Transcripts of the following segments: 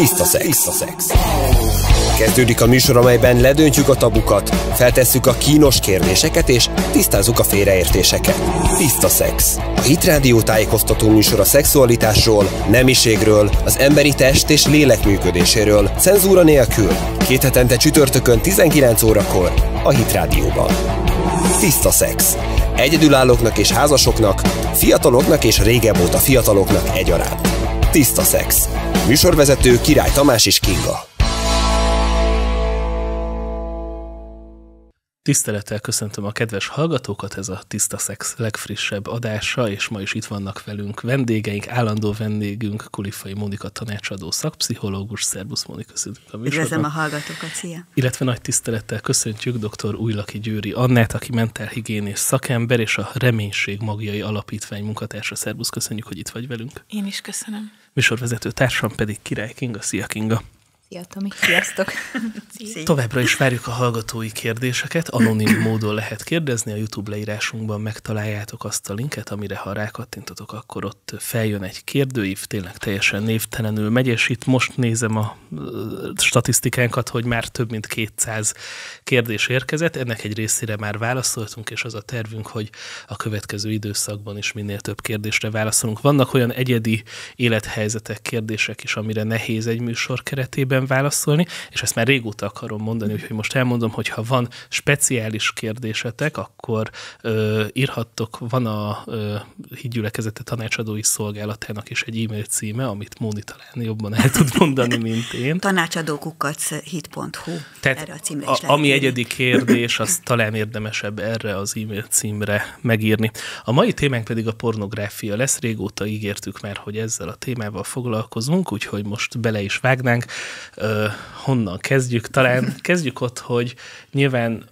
Tiszta szex. Tiszta szex. Kezdődik a műsor, amelyben ledöntjük a tabukat, feltesszük a kínos kérdéseket és tisztázzuk a félreértéseket. Tiszta szex. A Hitrádió tájékoztató műsor a szexualitásról, nemiségről, az emberi test és lélek működéséről, cenzúra nélkül. Két hetente csütörtökön 19 órakor a Hitrádióban. Tiszta szex. Egyedülállóknak és házasoknak, fiataloknak és régebb óta fiataloknak egyaránt. Tiszta szex. Műsorvezető Király Tamás és Kinga. Tisztelettel köszöntöm a kedves hallgatókat, ez a Tiszta Szex legfrissebb adása, és ma is itt vannak velünk vendégeink, állandó vendégünk, Kulifai Mónika tanácsadó szakpszichológus, Szerbusz Mónika, köszöntjük a műsorban. Üdvözlöm a hallgatókat, szia! Illetve nagy tisztelettel köszöntjük dr. Újlaki Győri Annát, aki mentálhigiénés szakember, és a Reménység Magjai Alapítvány munkatársa. Szerbusz, köszönjük, hogy itt vagy velünk. Én is köszönöm műsorvezető társam pedig Király Kinga. Szia Kinga! Szia Tomi, sziasztok! Szia. Továbbra is várjuk a hallgatói kérdéseket, anonim módon lehet kérdezni, a YouTube leírásunkban megtaláljátok azt a linket, amire ha rákattintotok, akkor ott feljön egy kérdőív, tényleg teljesen névtelenül megy, és itt most nézem a statisztikánkat, hogy már több mint 200 kérdés érkezett, ennek egy részére már válaszoltunk, és az a tervünk, hogy a következő időszakban is minél több kérdésre válaszolunk. Vannak olyan egyedi élethelyzetek, kérdések is, amire nehéz egy műsor keretében ügyben válaszolni, és ezt már régóta akarom mondani, úgyhogy most elmondom, hogy ha van speciális kérdésetek, akkor ö, írhattok, van a ö, hídgyülekezete tanácsadói szolgálatának is egy e-mail címe, amit Móni talán jobban el tud mondani, mint én. Tanácsadókukac.hit.hu Tehát erre a címre is a, ami egyedi kérdés, az talán érdemesebb erre az e-mail címre megírni. A mai témánk pedig a pornográfia lesz, régóta ígértük már, hogy ezzel a témával foglalkozunk, úgyhogy most bele is vágnánk ö, honnan kezdjük? Talán kezdjük ott, hogy nyilván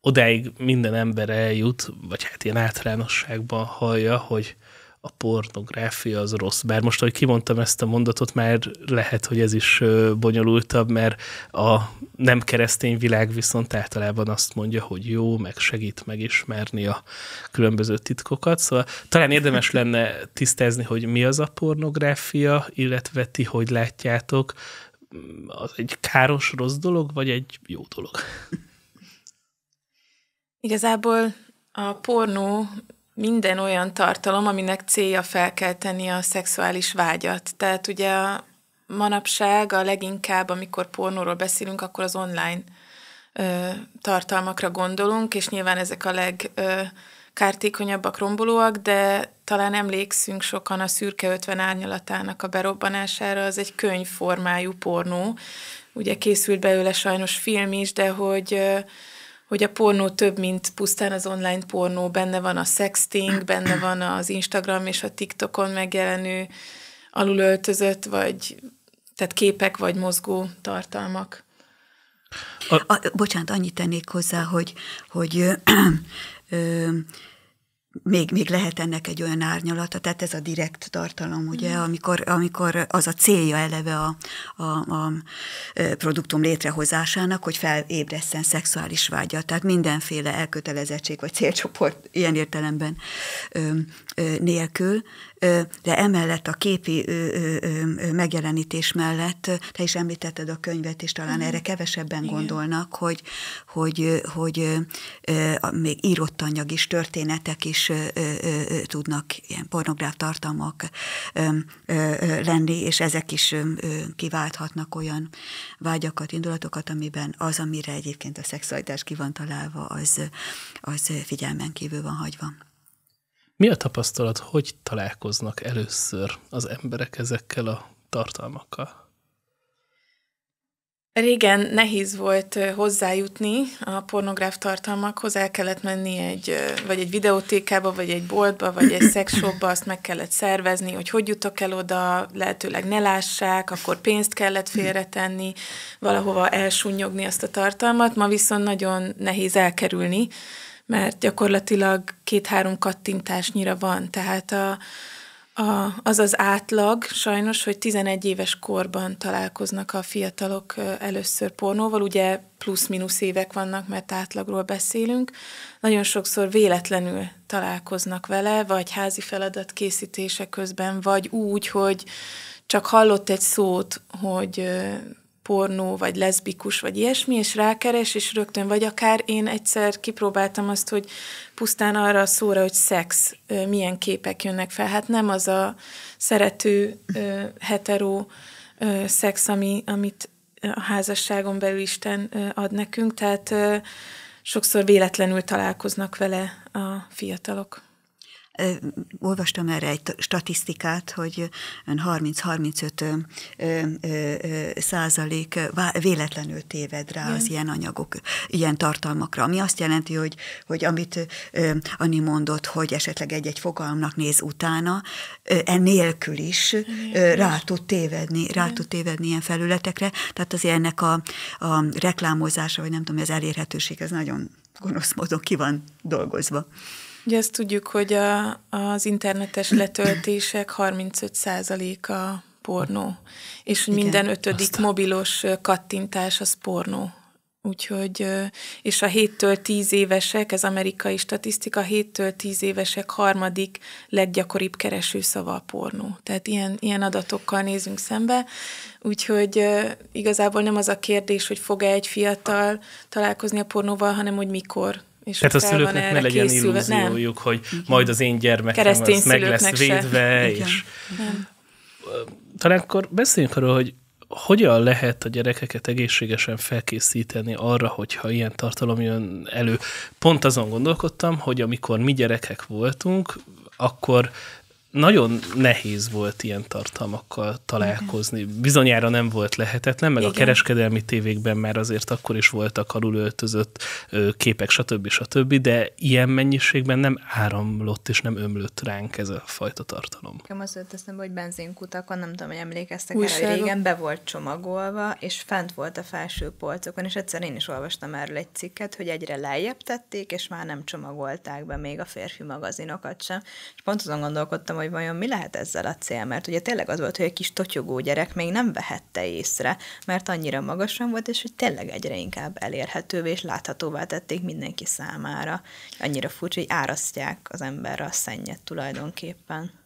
odáig minden ember eljut, vagy hát ilyen általánosságban hallja, hogy a pornográfia az rossz. Bár most, hogy kimondtam ezt a mondatot, már lehet, hogy ez is bonyolultabb, mert a nem keresztény világ viszont általában azt mondja, hogy jó, meg segít megismerni a különböző titkokat. Szóval talán érdemes lenne tisztázni, hogy mi az a pornográfia, illetve ti hogy látjátok, az egy káros, rossz dolog, vagy egy jó dolog? Igazából a pornó minden olyan tartalom, aminek célja felkelteni a szexuális vágyat. Tehát ugye a manapság a leginkább, amikor pornóról beszélünk, akkor az online ö, tartalmakra gondolunk, és nyilván ezek a leg... Ö, kártékonyabbak, rombolóak, de talán emlékszünk sokan a Szürke 50 árnyalatának a berobbanására, az egy könyvformájú pornó. Ugye készült belőle sajnos film is, de hogy hogy a pornó több, mint pusztán az online pornó, benne van a sexting, benne van az Instagram és a TikTokon megjelenő alulöltözött, vagy tehát képek, vagy mozgó tartalmak. A... A, bocsánat, annyit tennék hozzá, hogy, hogy még, még lehet ennek egy olyan árnyalata, tehát ez a direkt tartalom, ugye, mm. amikor, amikor az a célja eleve a, a, a produktum létrehozásának, hogy felébreszen szexuális vágyat, tehát mindenféle elkötelezettség vagy célcsoport ilyen értelemben ö, ö, nélkül, de emellett a képi megjelenítés mellett, te is említetted a könyvet, és talán mm. erre kevesebben Igen. gondolnak, hogy, hogy, hogy még írott anyag is, történetek is tudnak ilyen pornográf tartalmak lenni, és ezek is kiválthatnak olyan vágyakat, indulatokat, amiben az, amire egyébként a szexualitás ki van találva, az, az figyelmen kívül van hagyva. Mi a tapasztalat, hogy találkoznak először az emberek ezekkel a tartalmakkal? Régen nehéz volt hozzájutni a pornográf tartalmakhoz, el kellett menni egy, vagy egy videótékába, vagy egy boltba, vagy egy szexshopba, azt meg kellett szervezni, hogy hogy jutok el oda, lehetőleg ne lássák, akkor pénzt kellett félretenni, valahova elsunyogni azt a tartalmat, ma viszont nagyon nehéz elkerülni mert gyakorlatilag két-három kattintásnyira van, tehát a, a, az az átlag sajnos, hogy 11 éves korban találkoznak a fiatalok először pornóval, ugye plusz-minusz évek vannak, mert átlagról beszélünk. Nagyon sokszor véletlenül találkoznak vele, vagy házi feladat készítése közben, vagy úgy, hogy csak hallott egy szót, hogy pornó, vagy leszbikus, vagy ilyesmi, és rákeres, és rögtön, vagy akár én egyszer kipróbáltam azt, hogy pusztán arra a szóra, hogy szex, milyen képek jönnek fel. Hát nem az a szerető, hetero szex, ami, amit a házasságon belül Isten ad nekünk, tehát sokszor véletlenül találkoznak vele a fiatalok olvastam erre egy statisztikát, hogy 30-35 százalék véletlenül téved rá az ilyen anyagok, ilyen tartalmakra, ami azt jelenti, hogy, hogy amit Ani mondott, hogy esetleg egy-egy fogalmnak néz utána, enélkül is rá tud tévedni, rá tud tévedni ilyen felületekre, tehát azért ennek a, a reklámozása, vagy nem tudom, az elérhetőség, ez nagyon gonosz módon ki van dolgozva. Ugye azt tudjuk, hogy a, az internetes letöltések 35%-a pornó, és hogy minden ötödik aztán. mobilos kattintás az pornó. Úgyhogy, és a 7-től 10 évesek, ez amerikai statisztika, 7-től 10 évesek harmadik leggyakoribb kereső szava a pornó. Tehát ilyen, ilyen adatokkal nézünk szembe, úgyhogy igazából nem az a kérdés, hogy fog-e egy fiatal találkozni a pornóval, hanem hogy mikor és Tehát a szülőknek ne legyen készülve. illúziójuk, nem. hogy Igen. majd az én gyermekem az meg lesz védve. És... Talán akkor beszéljünk arról, hogy hogyan lehet a gyerekeket egészségesen felkészíteni arra, hogyha ilyen tartalom jön elő. Pont azon gondolkodtam, hogy amikor mi gyerekek voltunk, akkor nagyon nehéz volt ilyen tartalmakkal találkozni. Bizonyára nem volt lehetetlen, meg Igen. a kereskedelmi tévékben már azért akkor is voltak alulöltözött képek, stb. stb., de ilyen mennyiségben nem áramlott és nem ömlött ránk ez a fajta tartalom. Nekem azt jött eszembe, hogy benzinkutakon, nem tudom, hogy emlékeztek Újságok. erre, régen be volt csomagolva, és fent volt a felső polcokon, és egyszer én is olvastam erről egy cikket, hogy egyre lejjebb tették, és már nem csomagolták be még a férfi magazinokat sem. És pont azon gondolkodtam, hogy vajon mi lehet ezzel a cél, mert ugye tényleg az volt, hogy egy kis totyogó gyerek még nem vehette észre, mert annyira magasan volt, és hogy tényleg egyre inkább elérhetővé és láthatóvá tették mindenki számára. Annyira furcsa, hogy árasztják az emberre a szennyet tulajdonképpen.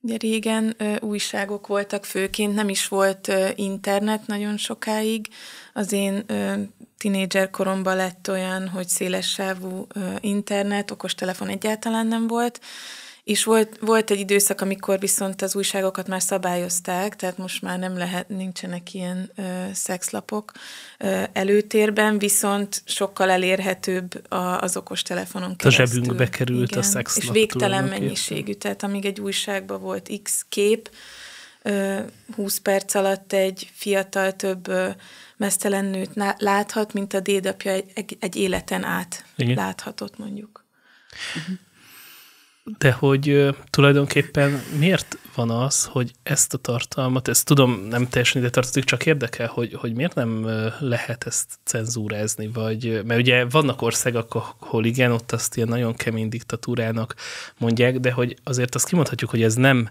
Ugye régen ö, újságok voltak főként, nem is volt ö, internet nagyon sokáig. Az én ö, tinédzser koromban lett olyan, hogy szélessávú ö, internet, okostelefon egyáltalán nem volt, és volt, volt egy időszak, amikor viszont az újságokat már szabályozták, tehát most már nem lehet, nincsenek ilyen ö, szexlapok ö, előtérben, viszont sokkal elérhetőbb a, az okostelefonon keresztül. A zsebünkbe került Igen. a szexlap. És végtelen mennyiségű, tehát amíg egy újságban volt X kép, ö, 20 perc alatt egy fiatal több ö, mesztelen nőt láthat, mint a dédapja egy, egy, egy életen át Igen. láthatott mondjuk. Uh-huh de hogy tulajdonképpen miért van az, hogy ezt a tartalmat, ezt tudom, nem teljesen ide tartozik, csak érdekel, hogy, hogy miért nem lehet ezt cenzúrázni, vagy, mert ugye vannak országok, ahol igen, ott azt ilyen nagyon kemény diktatúrának mondják, de hogy azért azt kimondhatjuk, hogy ez nem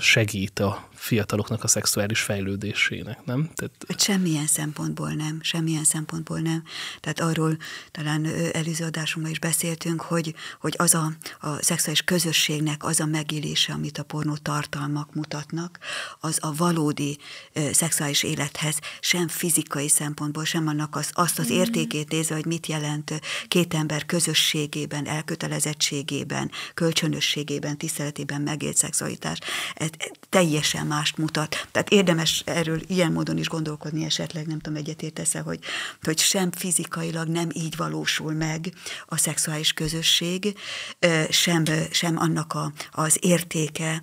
segít a fiataloknak a szexuális fejlődésének, nem? Tehát... Hát semmilyen szempontból nem, semmilyen szempontból nem. Tehát arról talán előző adásunkban is beszéltünk, hogy, hogy az a, a szexuális közösségnek az a megélése, amit a pornó tartalmak mutatnak, az a valódi ö, szexuális élethez sem fizikai szempontból, sem annak az, azt az mhm. értékét nézve, hogy mit jelent két ember közösségében, elkötelezettségében, kölcsönösségében, tiszteletében megélt szexualitás. Ez teljesen mást mutat. Tehát érdemes erről ilyen módon is gondolkodni esetleg, nem tudom, egyetértesz hogy, hogy sem fizikailag nem így valósul meg a szexuális közösség, sem, sem annak a, az értéke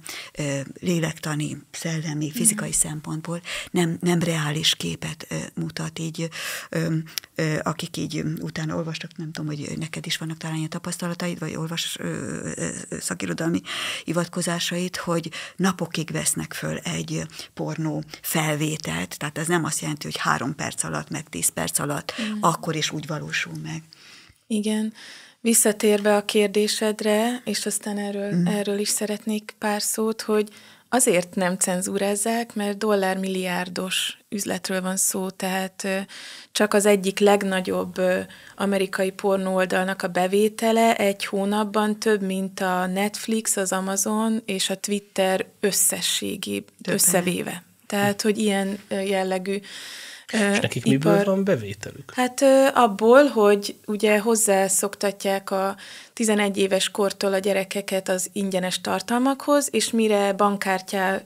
lélektani, szellemi, mhm. fizikai mm. szempontból nem, nem reális képet mutat így, akik így utána olvastak, nem tudom, hogy neked is vannak talán ilyen tapasztalataid, vagy olvas szakirodalmi hivatkozásait, hogy napokig vesznek föl egy pornó felvételt, tehát ez nem azt jelenti, hogy három perc alatt, meg tíz perc alatt, mm. akkor is úgy valósul meg. Igen. Visszatérve a kérdésedre, és aztán erről, mm. erről is szeretnék pár szót, hogy Azért nem cenzúrázzák, mert dollármilliárdos üzletről van szó, tehát csak az egyik legnagyobb amerikai pornó oldalnak a bevétele egy hónapban több, mint a Netflix, az Amazon és a Twitter összességi összevéve. Tehát, hogy ilyen jellegű és nekik ipar, miből van bevételük? Hát abból, hogy ugye hozzá szoktatják a 11 éves kortól a gyerekeket az ingyenes tartalmakhoz, és mire bankkártyá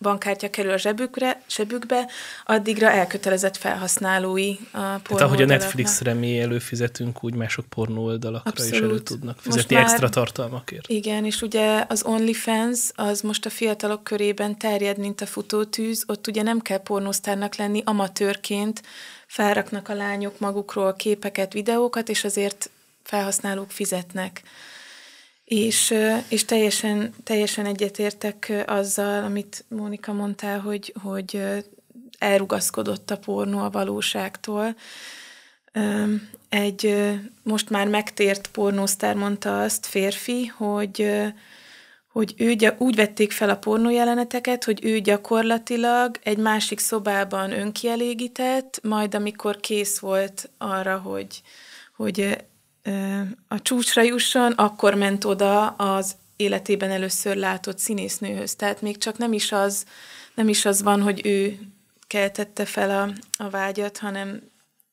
bankkártya kerül a zsebükre, zsebükbe, addigra elkötelezett felhasználói a pornó Tehát ahogy a Netflixre mi előfizetünk, úgy mások pornó oldalakra Abszolút. is elő tudnak fizetni már, extra tartalmakért. Igen, és ugye az OnlyFans az most a fiatalok körében terjed, mint a futótűz, ott ugye nem kell pornósztárnak lenni, amatőrként felraknak a lányok magukról képeket, videókat, és azért felhasználók fizetnek. És, és teljesen, teljesen egyetértek azzal, amit Mónika mondtál, hogy, hogy elrugaszkodott a pornó a valóságtól. Egy most már megtért pornósztár mondta azt férfi, hogy, hogy ő úgy vették fel a pornó jeleneteket, hogy ő gyakorlatilag egy másik szobában önkielégített, majd amikor kész volt arra, hogy, hogy a csúcsra jusson, akkor ment oda az életében először látott színésznőhöz. Tehát még csak nem is az, nem is az van, hogy ő keltette fel a, a vágyat, hanem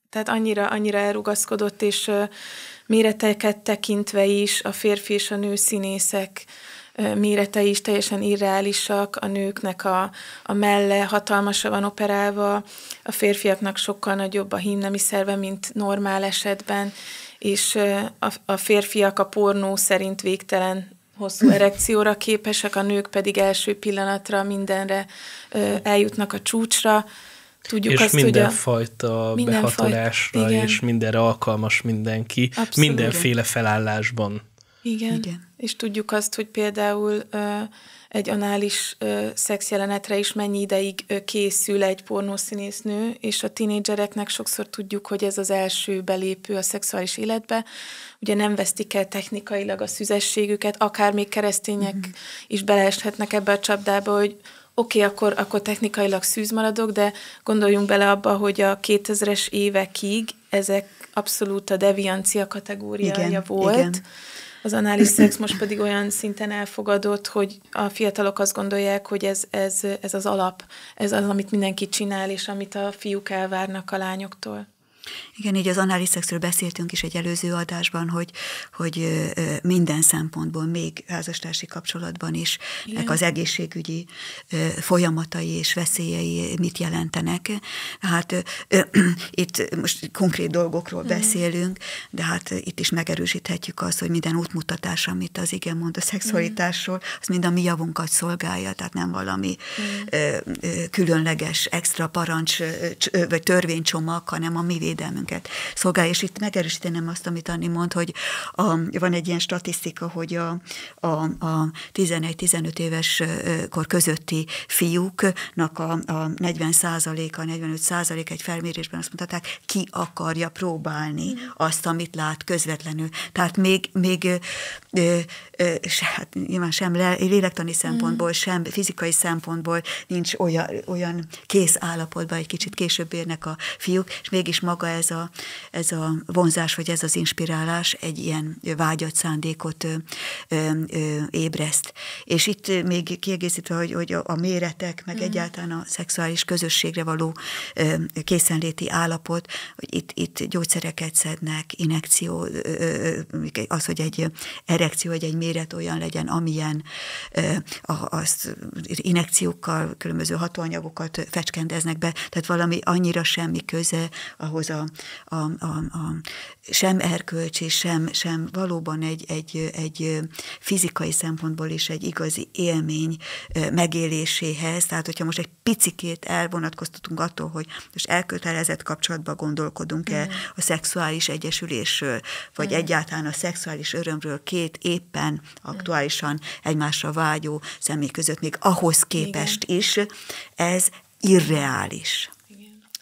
tehát annyira, annyira elrugaszkodott, és méreteket tekintve is a férfi és a nő színészek méretei is teljesen irreálisak, a nőknek a, a melle hatalmasa van operálva, a férfiaknak sokkal nagyobb a hímnemi szerve, mint normál esetben, és a, a férfiak a pornó szerint végtelen hosszú erekcióra képesek, a nők pedig első pillanatra mindenre eljutnak a csúcsra. Tudjuk és azt, mindenfajta minden behatolásra, fajta, és mindenre alkalmas mindenki, Abszolút. mindenféle felállásban. Igen. igen, és tudjuk azt, hogy például egy anális ö, szex jelenetre is mennyi ideig ö, készül egy pornószínésznő, és a tinédzsereknek sokszor tudjuk, hogy ez az első belépő a szexuális életbe. Ugye nem vesztik el technikailag a szüzességüket, akár még keresztények mm-hmm. is beleeshetnek ebbe a csapdába, hogy oké, okay, akkor, akkor technikailag szűz maradok, de gondoljunk bele abba, hogy a 2000-es évekig ezek abszolút a deviancia kategóriája igen, volt. Igen az anális szex most pedig olyan szinten elfogadott, hogy a fiatalok azt gondolják, hogy ez, ez, ez az alap, ez az, amit mindenki csinál, és amit a fiúk elvárnak a lányoktól. Igen, így az analiszexről beszéltünk is egy előző adásban, hogy, hogy minden szempontból, még házastársi kapcsolatban is Igen. az egészségügyi folyamatai és veszélyei mit jelentenek. Hát itt most konkrét dolgokról Igen. beszélünk, de hát itt is megerősíthetjük azt, hogy minden útmutatás, amit az igen mond a szexualitásról, az mind a mi javunkat szolgálja, tehát nem valami Igen. különleges extra parancs vagy törvénycsomag, hanem a mi védelmünk bennünket szolgál. És itt megerősítenem azt, amit Anni mond, hogy a, van egy ilyen statisztika, hogy a, a, a 11-15 éves kor közötti fiúknak a, a 40 a 45 százalék egy felmérésben azt mondták, ki akarja próbálni mm. azt, amit lát közvetlenül. Tehát még, még ö, ö, és hát nyilván sem lélektani mhm. szempontból, mm. sem fizikai szempontból nincs olyan, olyan kész állapotban, egy kicsit később érnek a fiúk, és mégis maga ez a, ez a vonzás, vagy ez az inspirálás egy ilyen vágyat, szándékot ö, ö, ö, ébreszt. És itt még kiegészítve, hogy, hogy a, méretek, meg mm. egyáltalán a szexuális közösségre való ö, készenléti állapot, hogy itt, itt gyógyszereket szednek, inekció, ö, ö, az, hogy egy erekció, egy egy méret olyan legyen, amilyen az inekciókkal, különböző hatóanyagokat fecskendeznek be, tehát valami annyira semmi köze ahhoz a, a, a, a sem erkölcsi, sem, sem valóban egy, egy, egy fizikai szempontból is egy igazi élmény megéléséhez, tehát hogyha most egy picikét elvonatkoztatunk attól, hogy most elkötelezett kapcsolatban gondolkodunk-e mm. a szexuális egyesülésről, vagy mm. egyáltalán a szexuális örömről két éppen aktuálisan egymásra vágyó személy között, még ahhoz képest Igen. is, ez irreális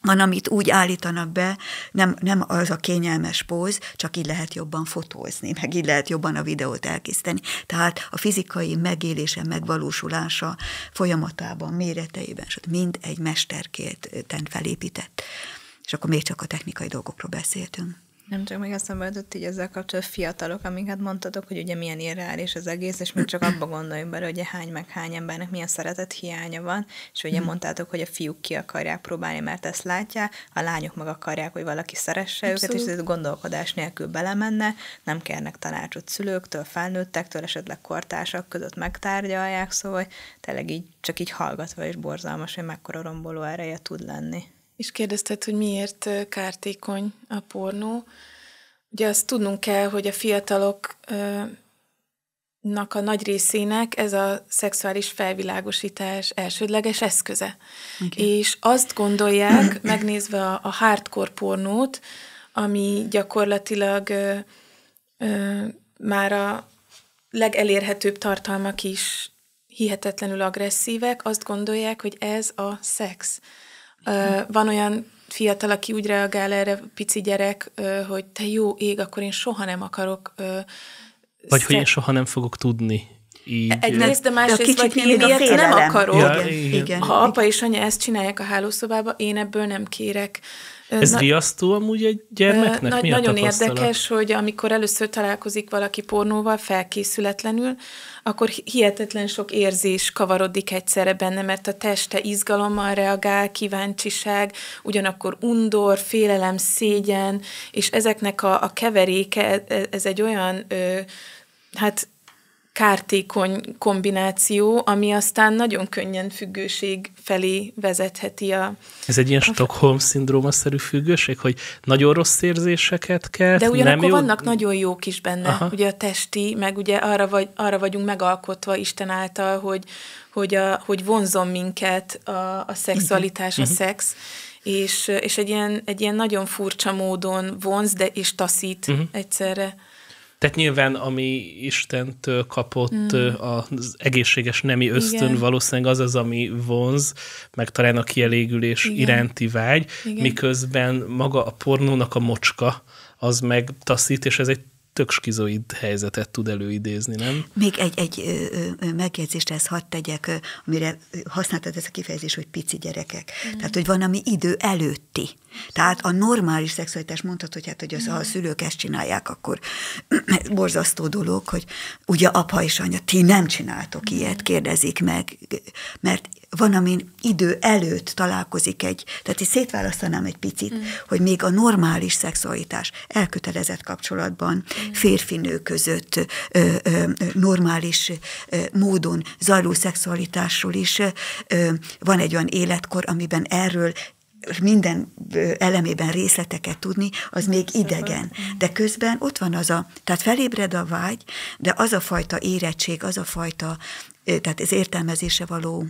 van, amit úgy állítanak be, nem, nem az a kényelmes póz, csak így lehet jobban fotózni, meg így lehet jobban a videót elkészíteni. Tehát a fizikai megélése, megvalósulása folyamatában, méreteiben, sőt, mind egy mesterként felépített. És akkor még csak a technikai dolgokról beszéltünk. Nem csak még eszembe jutott így ezzel kapcsolatban fiatalok, amiket hát mondtatok, hogy ugye milyen irreális az egész, és még csak abba gondoljunk bele, hogy hány meg hány embernek milyen szeretet hiánya van, és ugye hmm. mondtátok, hogy a fiúk ki akarják próbálni, mert ezt látják, a lányok meg akarják, hogy valaki szeresse Abszolút. őket, és ez gondolkodás nélkül belemenne, nem kérnek tanácsot szülőktől, felnőttektől, esetleg kortársak között megtárgyalják, szóval tényleg így csak így hallgatva és borzalmas, hogy mekkora romboló ereje tud lenni. És kérdezted, hogy miért kártékony a pornó. Ugye azt tudnunk kell, hogy a fiataloknak a nagy részének ez a szexuális felvilágosítás elsődleges eszköze. Okay. És azt gondolják, megnézve a, a hardcore pornót, ami gyakorlatilag ö, ö, már a legelérhetőbb tartalmak is hihetetlenül agresszívek, azt gondolják, hogy ez a szex. Van olyan fiatal, aki úgy reagál erre, pici gyerek, hogy te jó ég, akkor én soha nem akarok... Vagy szer- hogy én soha nem fogok tudni így. Egyrészt, de másrészt, vagy én miért félelem. nem akarok. Ja, igen. igen. Ha apa és anya ezt csinálják a hálószobába, én ebből nem kérek ez Na, riasztó amúgy egy gyermeknek? Na, Mi nagyon érdekes, hogy amikor először találkozik valaki pornóval felkészületlenül, akkor hihetetlen sok érzés kavarodik egyszerre benne, mert a teste izgalommal reagál, kíváncsiság, ugyanakkor undor, félelem, szégyen, és ezeknek a, a keveréke, e- e- ez egy olyan... Ö, hát kártékony kombináció, ami aztán nagyon könnyen függőség felé vezetheti a... Ez egy ilyen a... Stockholm-szindróma-szerű függőség, hogy nagyon rossz érzéseket kell. De ugyanakkor nem jó... vannak nagyon jók is benne, Aha. ugye a testi, meg ugye arra, vagy, arra vagyunk megalkotva Isten által, hogy, hogy, a, hogy vonzom minket a, a szexualitás, uh-huh. a mhm. Mhm. szex, és, és egy, ilyen, egy ilyen nagyon furcsa módon vonz, de és taszít uh-huh. egyszerre. Tehát nyilván, ami Istentől kapott mm. az egészséges nemi ösztön Igen. valószínűleg az az, ami vonz, meg talán a kielégülés Igen. iránti vágy, Igen. miközben maga a pornónak a mocska, az meg taszít, és ez egy tök skizoid helyzetet tud előidézni, nem? Még egy, egy megjegyzést ezt hadd tegyek, amire használtad ezt a kifejezést, hogy pici gyerekek. Mm. Tehát, hogy van, ami idő előtti. Tehát a normális szexualitás mondhat, hogy hát, hogy az, ha a mm. szülők ezt csinálják, akkor borzasztó dolog, hogy ugye apa és anya, ti nem csináltok mm. ilyet, kérdezik meg, mert van, amin idő előtt találkozik egy, tehát én szétválasztanám egy picit, mm. hogy még a normális szexualitás elkötelezett kapcsolatban, mm férfinő között normális módon zajló szexualitásról is van egy olyan életkor, amiben erről minden elemében részleteket tudni, az még idegen. De közben ott van az a, tehát felébred a vágy, de az a fajta érettség, az a fajta tehát ez értelmezése való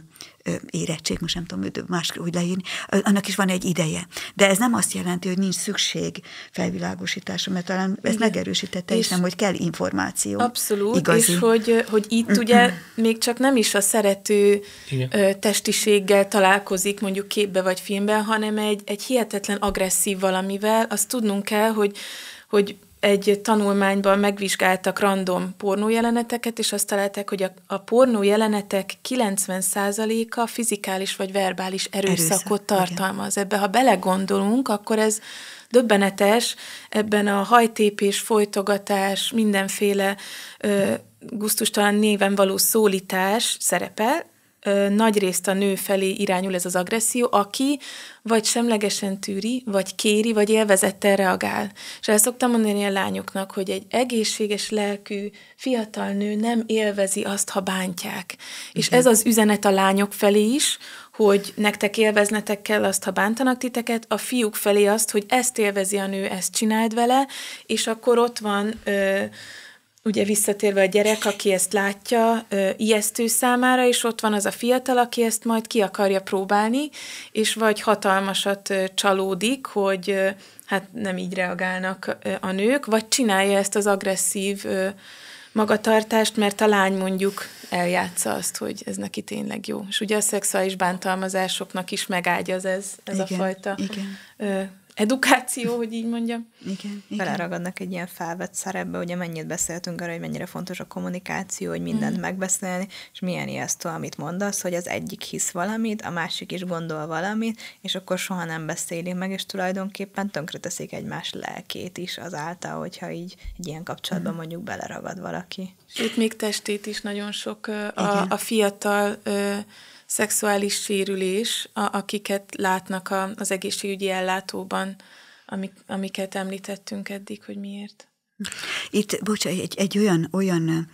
érettség, most nem tudom más úgy leírni, annak is van egy ideje. De ez nem azt jelenti, hogy nincs szükség felvilágosításra, mert talán ezt Igen. megerősítette és is, nem, hogy kell információ. Abszolút, igazi. és hogy, hogy itt ugye még csak nem is a szerető Igen. testiséggel találkozik mondjuk képbe vagy filmben, hanem egy, egy hihetetlen agresszív valamivel, azt tudnunk kell, hogy hogy egy tanulmányban megvizsgáltak random jeleneteket, és azt találták, hogy a, a jelenetek 90%-a fizikális vagy verbális erőszakot Erőszak, tartalmaz. Igen. Ebbe, ha belegondolunk, akkor ez döbbenetes, ebben a hajtépés, folytogatás, mindenféle ö, guztustalan néven való szólítás szerepel, nagyrészt a nő felé irányul ez az agresszió, aki vagy semlegesen tűri, vagy kéri, vagy élvezettel reagál. És el szoktam mondani a lányoknak, hogy egy egészséges lelkű fiatal nő nem élvezi azt, ha bántják. Igen. És mhm. ez az üzenet a lányok felé is, hogy nektek élveznetek kell azt, ha bántanak titeket, a fiúk felé azt, hogy ezt élvezi a nő, ezt csináld vele, és akkor ott van... Ö, ugye visszatérve a gyerek, aki ezt látja, ijesztő számára, és ott van az a fiatal, aki ezt majd ki akarja próbálni, és vagy hatalmasat csalódik, hogy hát nem így reagálnak a nők, vagy csinálja ezt az agresszív magatartást, mert a lány mondjuk eljátsza azt, hogy ez neki tényleg jó. És ugye a szexuális bántalmazásoknak is megágy az ez, ez igen, a fajta igen edukáció, hogy így mondjam. Igen, Beleragadnak egy ilyen felvett szerepbe, ugye mennyit beszéltünk arra, hogy mennyire fontos a kommunikáció, hogy mindent mm. megbeszélni, és milyen ijesztő, amit mondasz, hogy az egyik hisz valamit, a másik is gondol valamit, és akkor soha nem beszéli meg, és tulajdonképpen tönkreteszik egymás lelkét is azáltal, hogyha így egy ilyen kapcsolatban mm. mondjuk beleragad valaki. Sőt, még testét is nagyon sok a, a fiatal szexuális sérülés, a, akiket látnak a, az egészségügyi ellátóban, amik, amiket említettünk eddig, hogy miért. Itt, bocsánat, egy, egy olyan, olyan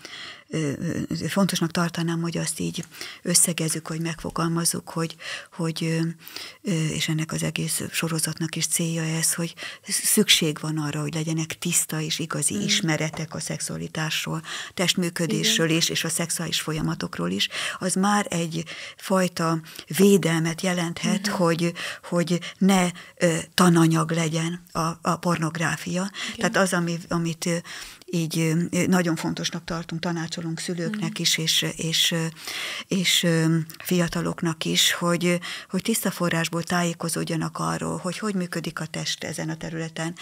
fontosnak tartanám, hogy azt így összegezzük, hogy megfogalmazzuk, hogy, hogy és ennek az egész sorozatnak is célja ez, hogy szükség van arra, hogy legyenek tiszta és igazi mm. ismeretek a szexualitásról, testműködésről Igen. is, és a szexuális folyamatokról is. Az már egy fajta védelmet jelenthet, mm. hogy, hogy ne tananyag legyen a, a pornográfia. Igen. Tehát az, ami, amit így nagyon fontosnak tartunk, tanácsolunk szülőknek mm. is, és, és, és fiataloknak is, hogy, hogy tiszta forrásból tájékozódjanak arról, hogy hogy működik a test ezen a területen,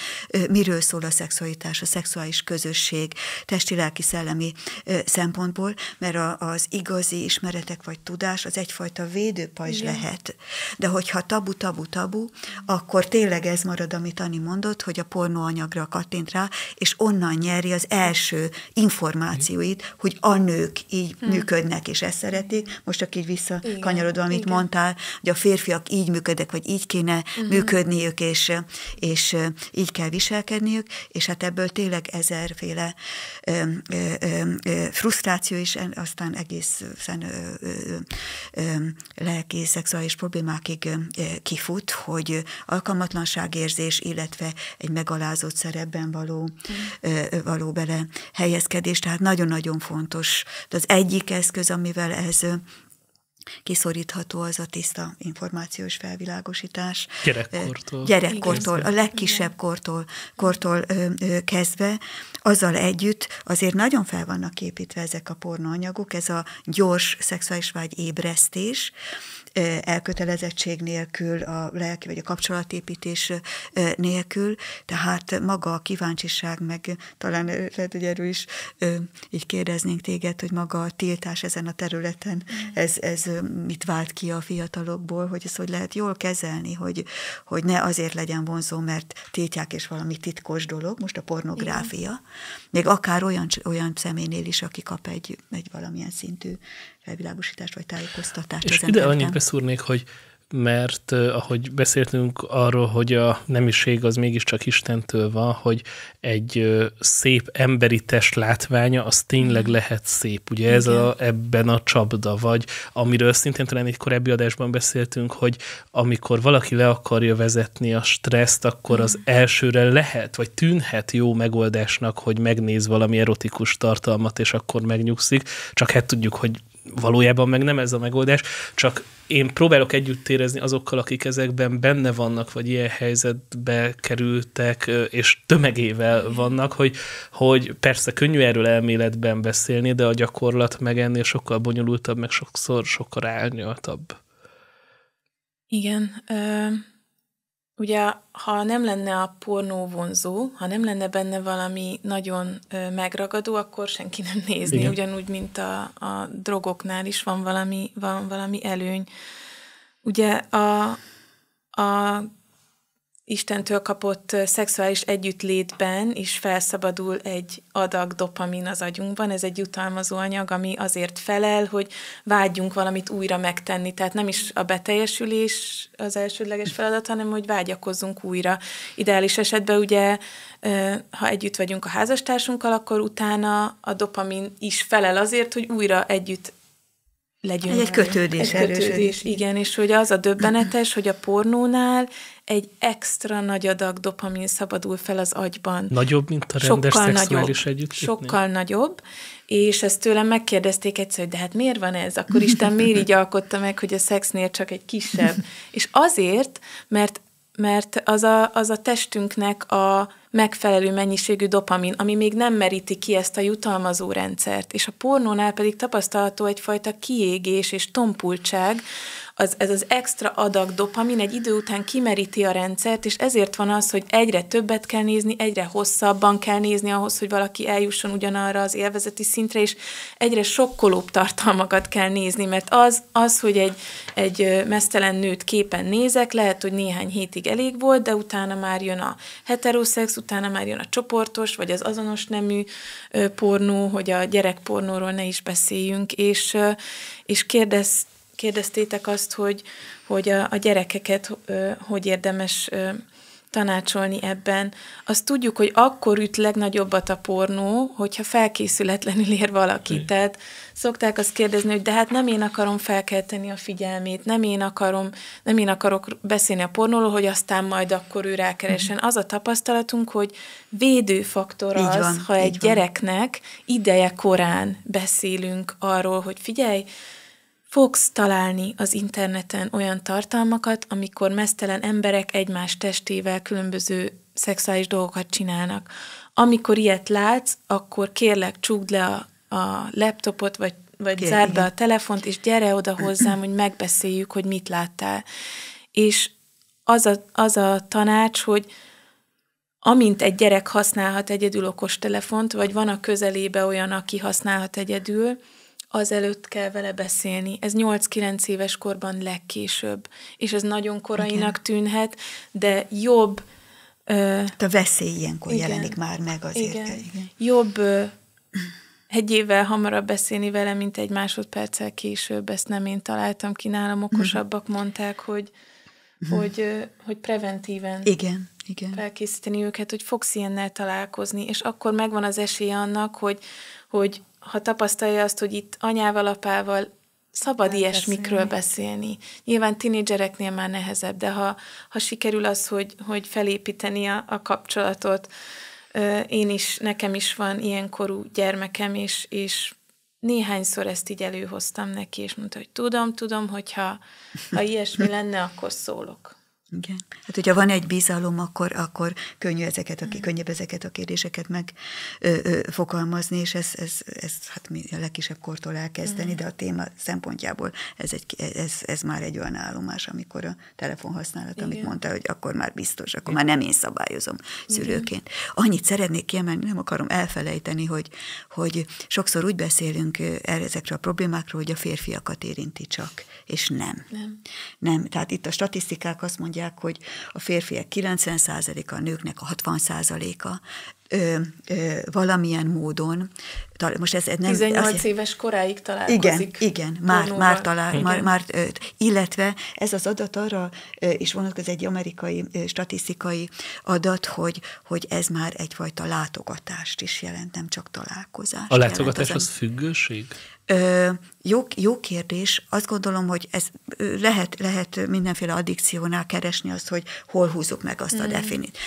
miről szól a szexualitás, a szexuális közösség, testi, lelki, szellemi szempontból, mert az igazi ismeretek vagy tudás az egyfajta védőpajzs lehet. De hogyha tabu, tabu, tabu, akkor tényleg ez marad, amit Ani mondott, hogy a pornóanyagra kattint rá, és onnan nyeri az az első információit, hogy a nők így hmm. működnek, és ezt szeretik. Most csak így visszakanyarodva, amit Igen. mondtál, hogy a férfiak így működnek, vagy így kéne hmm. működniük, és, és így kell viselkedniük, és hát ebből tényleg ezerféle ö, ö, ö, frusztráció is, aztán egészen ö, ö, ö, lelki, szexuális problémákig ö, kifut, hogy alkalmatlanságérzés, illetve egy megalázott szerepben való, hm. ö, való bele helyezkedés, tehát nagyon-nagyon fontos. De az egyik eszköz, amivel ez kiszorítható az a tiszta információs felvilágosítás. Gyerekkortól. Gyerekkortól, a legkisebb kortól, kortól ö, ö, kezdve. Azzal együtt azért nagyon fel vannak építve ezek a pornóanyagok, ez a gyors szexuális vágy ébresztés, elkötelezettség nélkül, a lelki vagy a kapcsolatépítés nélkül, tehát maga a kíváncsiság, meg talán lehet, hogy erről is így kérdeznénk téged, hogy maga a tiltás ezen a területen, mm. ez, ez mit vált ki a fiatalokból, hogy ezt hogy lehet jól kezelni, hogy, hogy ne azért legyen vonzó, mert tiltják és valami titkos dolog, most a pornográfia, Igen. még akár olyan, olyan személynél is, aki kap egy, egy valamilyen szintű felvilágosítást vagy tájékoztatást. És ide annyit beszúrnék, hogy mert eh, ahogy beszéltünk arról, hogy a nemiség az mégiscsak Istentől van, hogy egy eh, szép emberi test látványa, az tényleg lehet szép. Ugye Igen. ez a, ebben a csapda, vagy amiről szintén talán egy korábbi adásban beszéltünk, hogy amikor valaki le akarja vezetni a stresszt, akkor az elsőre lehet, vagy tűnhet jó megoldásnak, hogy megnéz valami erotikus tartalmat, és akkor megnyugszik, csak hát tudjuk, hogy valójában meg nem ez a megoldás, csak én próbálok együtt érezni azokkal, akik ezekben benne vannak, vagy ilyen helyzetbe kerültek, és tömegével vannak, hogy, hogy persze könnyű erről elméletben beszélni, de a gyakorlat meg ennél sokkal bonyolultabb, meg sokszor sokkal árnyaltabb. Igen. Ö- Ugye, ha nem lenne a pornó vonzó, ha nem lenne benne valami nagyon megragadó, akkor senki nem nézni, Igen. ugyanúgy, mint a, a drogoknál is van valami, van valami előny. Ugye a, a Istentől kapott szexuális együttlétben is felszabadul egy adag dopamin az agyunkban. Ez egy jutalmazó anyag, ami azért felel, hogy vágyjunk valamit újra megtenni. Tehát nem is a beteljesülés az elsődleges feladat, hanem hogy vágyakozzunk újra. Ideális esetben ugye, ha együtt vagyunk a házastársunkkal, akkor utána a dopamin is felel azért, hogy újra együtt legyünk. Egy, egy kötődés, egy kötődés Igen, és hogy az a döbbenetes, hogy a pornónál egy extra nagy adag dopamin szabadul fel az agyban. Nagyobb, mint a rendes sokkal nagyobb, együtt. Sokkal nagyobb, és ezt tőlem megkérdezték egyszer, hogy de hát miért van ez? Akkor Isten miért így alkotta meg, hogy a szexnél csak egy kisebb? És azért, mert mert az a, az a testünknek a megfelelő mennyiségű dopamin, ami még nem meríti ki ezt a jutalmazó rendszert, és a pornónál pedig tapasztalható egyfajta kiégés és tompultság, az, ez az extra adag dopamin egy idő után kimeríti a rendszert, és ezért van az, hogy egyre többet kell nézni, egyre hosszabban kell nézni ahhoz, hogy valaki eljusson ugyanarra az élvezeti szintre, és egyre sokkolóbb tartalmakat kell nézni, mert az, az hogy egy, egy mesztelen nőt képen nézek, lehet, hogy néhány hétig elég volt, de utána már jön a heteroszex, utána már jön a csoportos, vagy az azonos nemű pornó, hogy a gyerekpornóról ne is beszéljünk, és, és kérdez kérdeztétek azt, hogy, hogy a, a gyerekeket ö, hogy érdemes ö, tanácsolni ebben. Azt tudjuk, hogy akkor üt legnagyobbat a pornó, hogyha felkészületlenül ér valaki. Igen. Tehát szokták azt kérdezni, hogy de hát nem én akarom felkelteni a figyelmét, nem én akarom, nem én akarok beszélni a pornóról, hogy aztán majd akkor ő rákeresen. Igen. Mhm. Az a tapasztalatunk, hogy védőfaktor az, van, ha egy van. gyereknek ideje korán beszélünk arról, hogy figyelj, Fogsz találni az interneten olyan tartalmakat, amikor mesztelen emberek egymás testével különböző szexuális dolgokat csinálnak. Amikor ilyet látsz, akkor kérlek csukd le a, a laptopot, vagy, vagy Kér, zárd be a telefont, és gyere oda hozzám, hogy megbeszéljük, hogy mit láttál. És az a, az a tanács, hogy amint egy gyerek használhat egyedül okostelefont, vagy van a közelébe olyan, aki használhat egyedül, azelőtt kell vele beszélni. Ez 8-9 éves korban legkésőbb, és ez nagyon korainak Igen. tűnhet, de jobb... Ö, a veszély ilyenkor igen, jelenik már meg azért. Igen. Kell, igen. Jobb ö, egy évvel hamarabb beszélni vele, mint egy másodperccel később. Ezt nem én találtam ki, nálam okosabbak mm. mondták, hogy, mm. hogy, ö, hogy preventíven igen, igen. felkészíteni őket, hogy fogsz ilyennel találkozni, és akkor megvan az esélye annak, hogy, hogy ha tapasztalja azt, hogy itt anyával, apával szabad Nem ilyesmikről beszélni. beszélni. Nyilván tinédzsereknél már nehezebb, de ha, ha sikerül az, hogy, hogy felépíteni a, a kapcsolatot, én is, nekem is van ilyen korú gyermekem, és, és néhányszor ezt így előhoztam neki, és mondta, hogy tudom, tudom, hogyha ha ilyesmi lenne, akkor szólok. Igen. Hát, hogyha van egy bizalom, akkor, akkor könnyű ezeket, aki mm. könnyebb ezeket a kérdéseket megfogalmazni, és ez, ez, ez hát mi a legkisebb kortól elkezdeni, mm. de a téma szempontjából ez, egy, ez, ez már egy olyan állomás, amikor a telefonhasználat, amit mondta, hogy akkor már biztos, akkor Igen. már nem én szabályozom szülőként. Igen. Annyit szeretnék kiemelni, nem akarom elfelejteni, hogy, hogy sokszor úgy beszélünk ezekről a problémákról, hogy a férfiakat érinti csak, és nem. Nem. nem. Tehát itt a statisztikák azt mondják, mondják, hogy a férfiak 90%-a, a nőknek a 60%-a ö, ö, valamilyen módon, most ez, ez nem... 18 azért, éves koráig találkozik. Igen, igen, már, már talál, igen. már, már ö, illetve ez az adat arra is vonatkozik, egy amerikai statisztikai adat, hogy, hogy ez már egyfajta látogatást is jelent, nem csak találkozást. A látogatás az, az függőség? Ö, jó, jó kérdés. Azt gondolom, hogy ez lehet, lehet mindenféle addikciónál keresni azt, hogy hol húzok meg azt mm. a hmm. definit.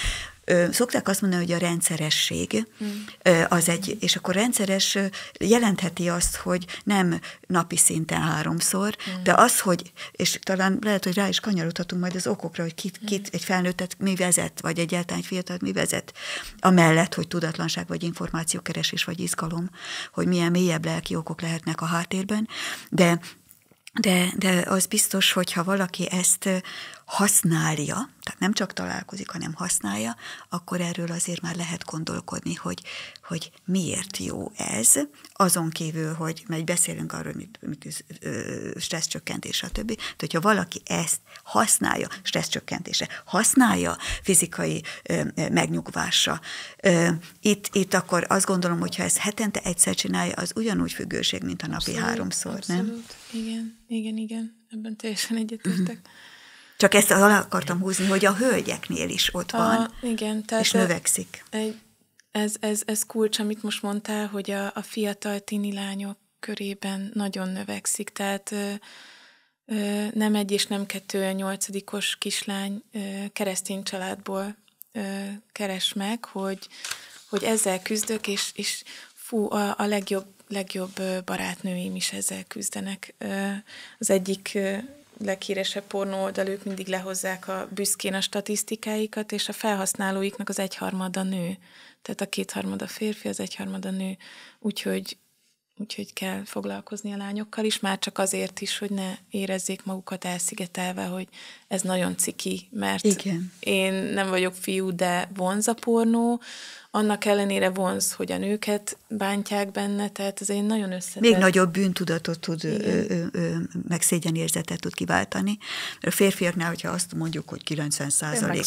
Szokták azt mondani, hogy a rendszeresség mm. az egy, és akkor rendszeres jelentheti azt, hogy nem napi szinten háromszor, mm. de az, hogy, és talán lehet, hogy rá is kanyarodhatunk majd az okokra, hogy kit, mm. kit egy felnőttet mi vezet, vagy egyáltalán egy fiatal mi vezet, amellett, hogy tudatlanság, vagy információkeresés, vagy izgalom, hogy milyen mélyebb lelki okok lehetnek a háttérben, de de, de az biztos, hogyha valaki ezt használja, tehát nem csak találkozik, hanem használja, akkor erről azért már lehet gondolkodni, hogy, hogy miért jó ez, azon kívül, hogy meg beszélünk arról, mit, mit stresszcsökkentés, stb. Tehát, hogyha valaki ezt használja, stresszcsökkentése, használja fizikai ö, megnyugvása, ö, itt, itt akkor azt gondolom, hogy ha ezt hetente egyszer csinálja, az ugyanúgy függőség, mint a napi abszolút, háromszor, abszolút. nem? Igen, igen, igen, ebben teljesen egyetértek. Mm-hmm. Csak ezt alá akartam húzni, hogy a hölgyeknél is ott van, igen, tehát és növekszik. Egy, ez, ez, ez kulcs, amit most mondtál, hogy a, a fiatal tini lányok körében nagyon növekszik, tehát ö, ö, nem egy és nem kettő a nyolcadikos kislány ö, keresztény családból ö, keres meg, hogy, hogy ezzel küzdök, és, és fú, a, a legjobb, legjobb barátnőim is ezzel küzdenek. Ö, az egyik leghíresebb pornó ők mindig lehozzák a büszkén a statisztikáikat, és a felhasználóiknak az egyharmada nő. Tehát a kétharmada férfi, az egyharmada nő. Úgyhogy, úgyhogy kell foglalkozni a lányokkal is, már csak azért is, hogy ne érezzék magukat elszigetelve, hogy ez nagyon ciki, mert Igen. én nem vagyok fiú, de vonz a pornó, annak ellenére vonz, hogy a nőket bántják benne, tehát ez egy nagyon össze Még nagyobb bűntudatot tud, ö, ö, ö, meg tud kiváltani. A férfiaknál, hogyha azt mondjuk, hogy 90 százalék.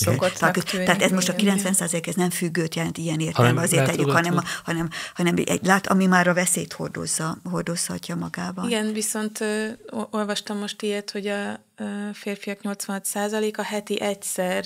Tehát ez most a 90 százalék, ez nem függőt jelent ilyen értelemben, azért tegyük, hanem, hanem, hanem egy, lát, ami már a veszélyt hordozza, hordozhatja magában. Igen, viszont ö, olvastam most ilyet, hogy a, a férfiak 86 százalék a heti egyszer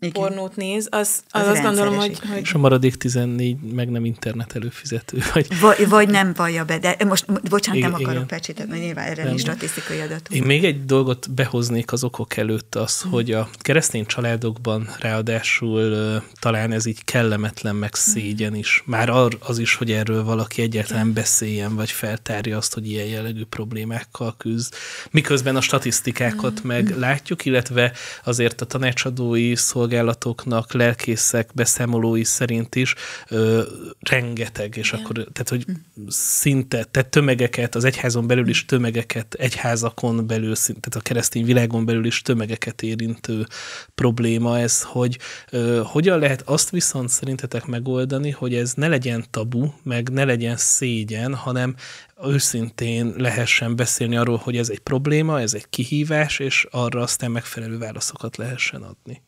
igen. pornót néz, az, az, az azt gondolom, hogy, hogy... És a maradék 14 meg nem internet előfizető. Vagy, vagy, vagy nem vallja be, de most, bocsánat, igen, nem akarok igen. pecsétet, mert nyilván erre nincs statisztikai adatunk. Én még egy dolgot behoznék az okok előtt, az, hmm. hogy a keresztény családokban ráadásul talán ez így kellemetlen, meg hm. szégyen is. Már az is, hogy erről valaki egyáltalán beszéljen, vagy feltárja azt, hogy ilyen jellegű problémákkal küzd. Miközben a statisztikákat hmm. meg látjuk, illetve azért a tanácsadói szolgálatoknak, lelkészek beszámolói szerint is ö, rengeteg, és Igen. akkor, tehát hogy hm. szinte, tehát tömegeket, az egyházon belül is hm. tömegeket, egyházakon belül, tehát a keresztény világon belül is tömegeket érintő probléma ez, hogy ö, hogyan lehet azt viszont szerintetek megoldani, hogy ez ne legyen tabu, meg ne legyen szégyen, hanem őszintén lehessen beszélni arról, hogy ez egy probléma, ez egy kihívás, és arra aztán megfelelő válaszokat lehessen adni.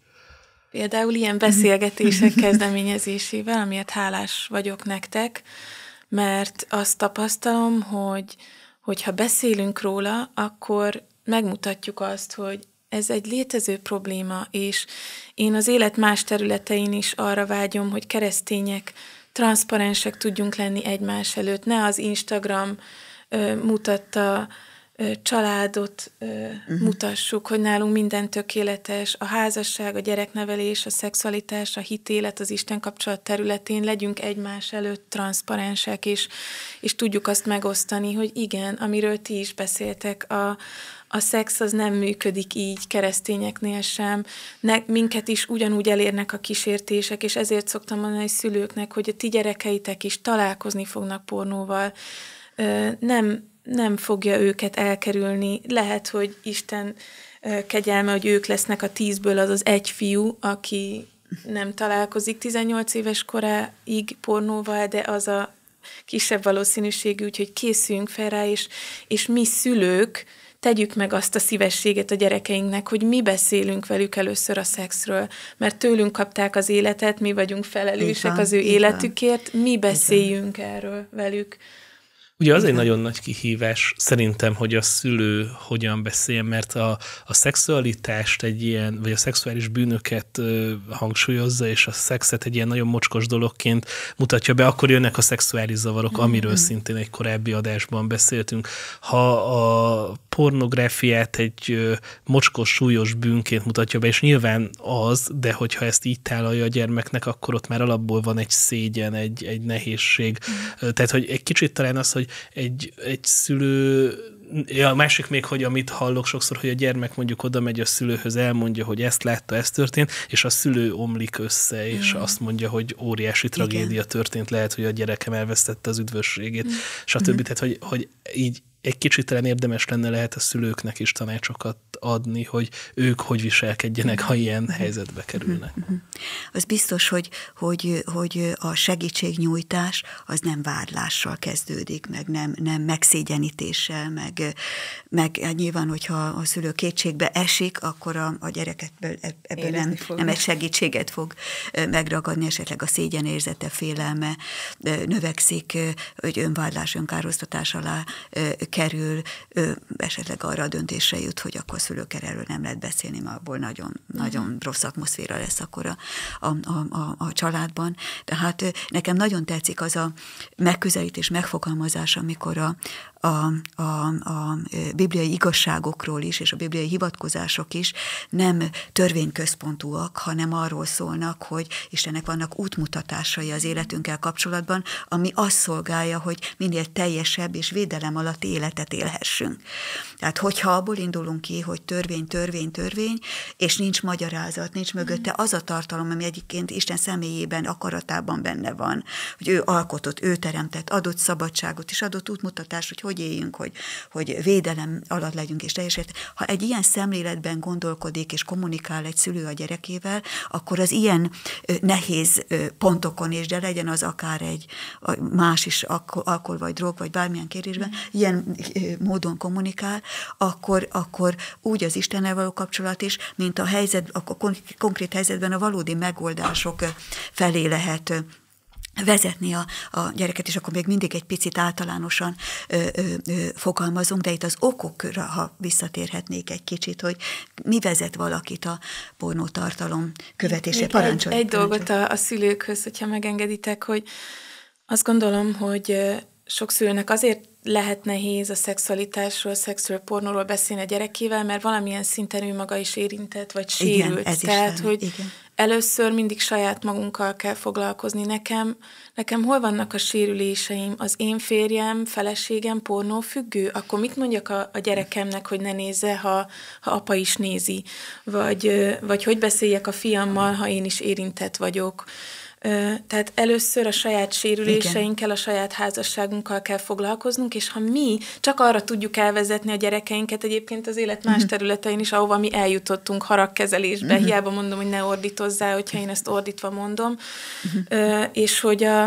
Például ilyen beszélgetések kezdeményezésével, amiért hálás vagyok nektek, mert azt tapasztalom, hogy hogyha beszélünk róla, akkor megmutatjuk azt, hogy ez egy létező probléma, és én az élet más területein is arra vágyom, hogy keresztények transzparensek tudjunk lenni egymás előtt. Ne az Instagram ö, mutatta családot uh-huh. mutassuk, hogy nálunk minden tökéletes, a házasság, a gyereknevelés, a szexualitás, a hitélet, az Isten kapcsolat területén legyünk egymás előtt transzparensek, és, és tudjuk azt megosztani, hogy igen, amiről ti is beszéltek, a, a szex az nem működik így keresztényeknél sem. Ne, minket is ugyanúgy elérnek a kísértések, és ezért szoktam mondani szülőknek, hogy a ti gyerekeitek is találkozni fognak pornóval. nem nem fogja őket elkerülni. Lehet, hogy Isten kegyelme, hogy ők lesznek a tízből az az egy fiú, aki nem találkozik 18 éves koráig pornóval, de az a kisebb valószínűségű, úgyhogy készüljünk fel rá, és, és mi szülők tegyük meg azt a szívességet a gyerekeinknek, hogy mi beszélünk velük először a szexről, mert tőlünk kapták az életet, mi vagyunk felelősek az ő életükért, mi beszéljünk erről velük. Ugye az egy nagyon nagy kihívás szerintem, hogy a szülő hogyan beszél, mert a, a szexualitást egy ilyen, vagy a szexuális bűnöket ö, hangsúlyozza, és a szexet egy ilyen nagyon mocskos dologként mutatja be, akkor jönnek a szexuális zavarok, mhm. amiről mm-hmm. szintén egy korábbi adásban beszéltünk. Ha a pornográfiát egy ö, mocskos, súlyos bűnként mutatja be, és nyilván az, de hogyha ezt így tálalja a gyermeknek, akkor ott már alapból van egy szégyen, egy, egy nehézség. Mm. Tehát, hogy egy kicsit talán az, hogy hogy egy, egy szülő Ja, a másik még, hogy amit hallok sokszor, hogy a gyermek mondjuk oda megy a szülőhöz, elmondja, hogy ezt látta, ez történt, és a szülő omlik össze, és mm. azt mondja, hogy óriási tragédia történt, lehet, hogy a gyerekem elvesztette az üdvösségét, mm. stb. Mm. Tehát, hogy, hogy így egy kicsit talán érdemes lenne lehet a szülőknek is tanácsokat adni, hogy ők hogy viselkedjenek, ha ilyen mhm. helyzetbe mhm. kerülnek. Mhm. Az biztos, hogy, hogy, hogy a segítségnyújtás az nem vádlással kezdődik, meg nem, nem megszégyenítéssel, meg, meg hát nyilván, hogyha a szülő kétségbe esik, akkor a, a gyereket e, ebből nem, nem egy segítséget fog megragadni, esetleg a szégyenérzete, félelme növekszik, hogy önvádlás, önkároztatás alá kerül, ő esetleg arra a döntésre jut, hogy akkor szülőkkel erről nem lehet beszélni, mert abból nagyon, uh-huh. nagyon rossz atmoszféra lesz akkor a, a, a, a, a családban. Tehát nekem nagyon tetszik az a megközelítés, megfogalmazás, amikor a, a, a, a bibliai igazságokról is, és a bibliai hivatkozások is nem törvényközpontúak, hanem arról szólnak, hogy Istennek vannak útmutatásai az életünkkel kapcsolatban, ami azt szolgálja, hogy minél teljesebb és védelem alatt életet élhessünk. Tehát, hogyha abból indulunk ki, hogy törvény, törvény, törvény, és nincs magyarázat, nincs mögötte az a tartalom, ami egyébként Isten személyében, akaratában benne van, hogy ő alkotott, ő teremtett, adott szabadságot és adott útmutatást, hogy hogy hogy éljünk, hogy, hogy védelem alatt legyünk, és teljesen. Ha egy ilyen szemléletben gondolkodik és kommunikál egy szülő a gyerekével, akkor az ilyen nehéz pontokon és de legyen az akár egy más is alkohol vagy drog, vagy bármilyen kérdésben, mm. ilyen módon kommunikál, akkor, akkor úgy az Istennel való kapcsolat is, mint a helyzet, a konkrét helyzetben a valódi megoldások felé lehet vezetni a, a gyereket, és akkor még mindig egy picit általánosan ö, ö, ö, fogalmazunk, de itt az okokra, ha visszatérhetnék egy kicsit, hogy mi vezet valakit a pornótartalom követése. Parancsolj! Egy, egy parancsolj. dolgot a, a szülőkhöz, hogyha megengeditek, hogy azt gondolom, hogy sok szülőnek azért lehet nehéz a szexualitásról, szexről, pornóról beszélni a gyerekével, mert valamilyen szinten ő maga is érintett, vagy sérült. Igen, ez Tehát, is hogy igen először mindig saját magunkkal kell foglalkozni. Nekem, nekem hol vannak a sérüléseim? Az én férjem, feleségem pornófüggő? Akkor mit mondjak a, a gyerekemnek, hogy ne nézze, ha, ha apa is nézi? Vagy, vagy hogy beszéljek a fiammal, ha én is érintett vagyok? Tehát először a saját sérüléseinkkel, a saját házasságunkkal kell foglalkoznunk, és ha mi csak arra tudjuk elvezetni a gyerekeinket, egyébként az élet más mhm. területein is, ahova mi eljutottunk haragkezelésbe, mhm. hiába mondom, hogy ne ordítozzá, hogyha én ezt ordítva mondom, mhm. és hogy a,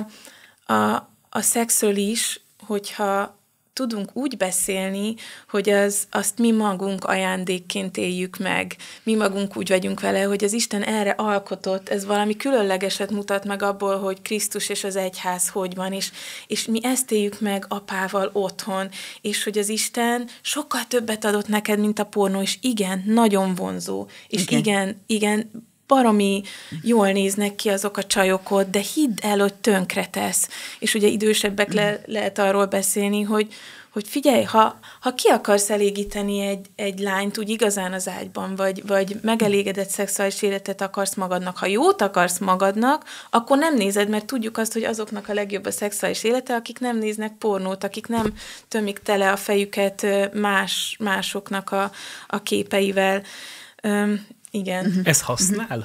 a, a szexről is, hogyha tudunk úgy beszélni, hogy az, azt mi magunk ajándékként éljük meg. Mi magunk úgy vagyunk vele, hogy az Isten erre alkotott, ez valami különlegeset mutat meg abból, hogy Krisztus és az egyház hogy van, és, és mi ezt éljük meg apával otthon, és hogy az Isten sokkal többet adott neked, mint a pornó, és igen, nagyon vonzó, és igen, igen, igen baromi jól néznek ki azok a csajok de hidd el, hogy tönkretesz. És ugye idősebbek le, mm. lehet arról beszélni, hogy, hogy figyelj, ha, ha ki akarsz elégíteni egy, egy lányt úgy igazán az ágyban, vagy, vagy megelégedett szexuális életet akarsz magadnak, ha jót akarsz magadnak, akkor nem nézed, mert tudjuk azt, hogy azoknak a legjobb a szexuális élete, akik nem néznek pornót, akik nem tömik tele a fejüket más, másoknak a, a képeivel. Igen. Uh-huh. Ez használ?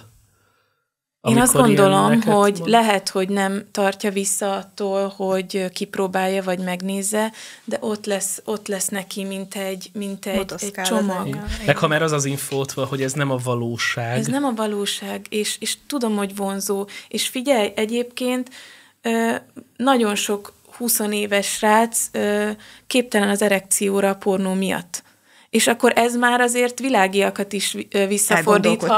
Uh-huh. Én azt gondolom, hogy mond... lehet, hogy nem tartja vissza attól, hogy kipróbálja vagy megnézze, de ott lesz, ott lesz neki, mint egy, mint egy, egy csomag. Meg ha már az az infót van, hogy ez nem a valóság. Ez nem a valóság, és, és tudom, hogy vonzó. És figyelj, egyébként nagyon sok 20 éves srác képtelen az erekcióra a pornó miatt és akkor ez már azért világiakat is ha, Hogy igen.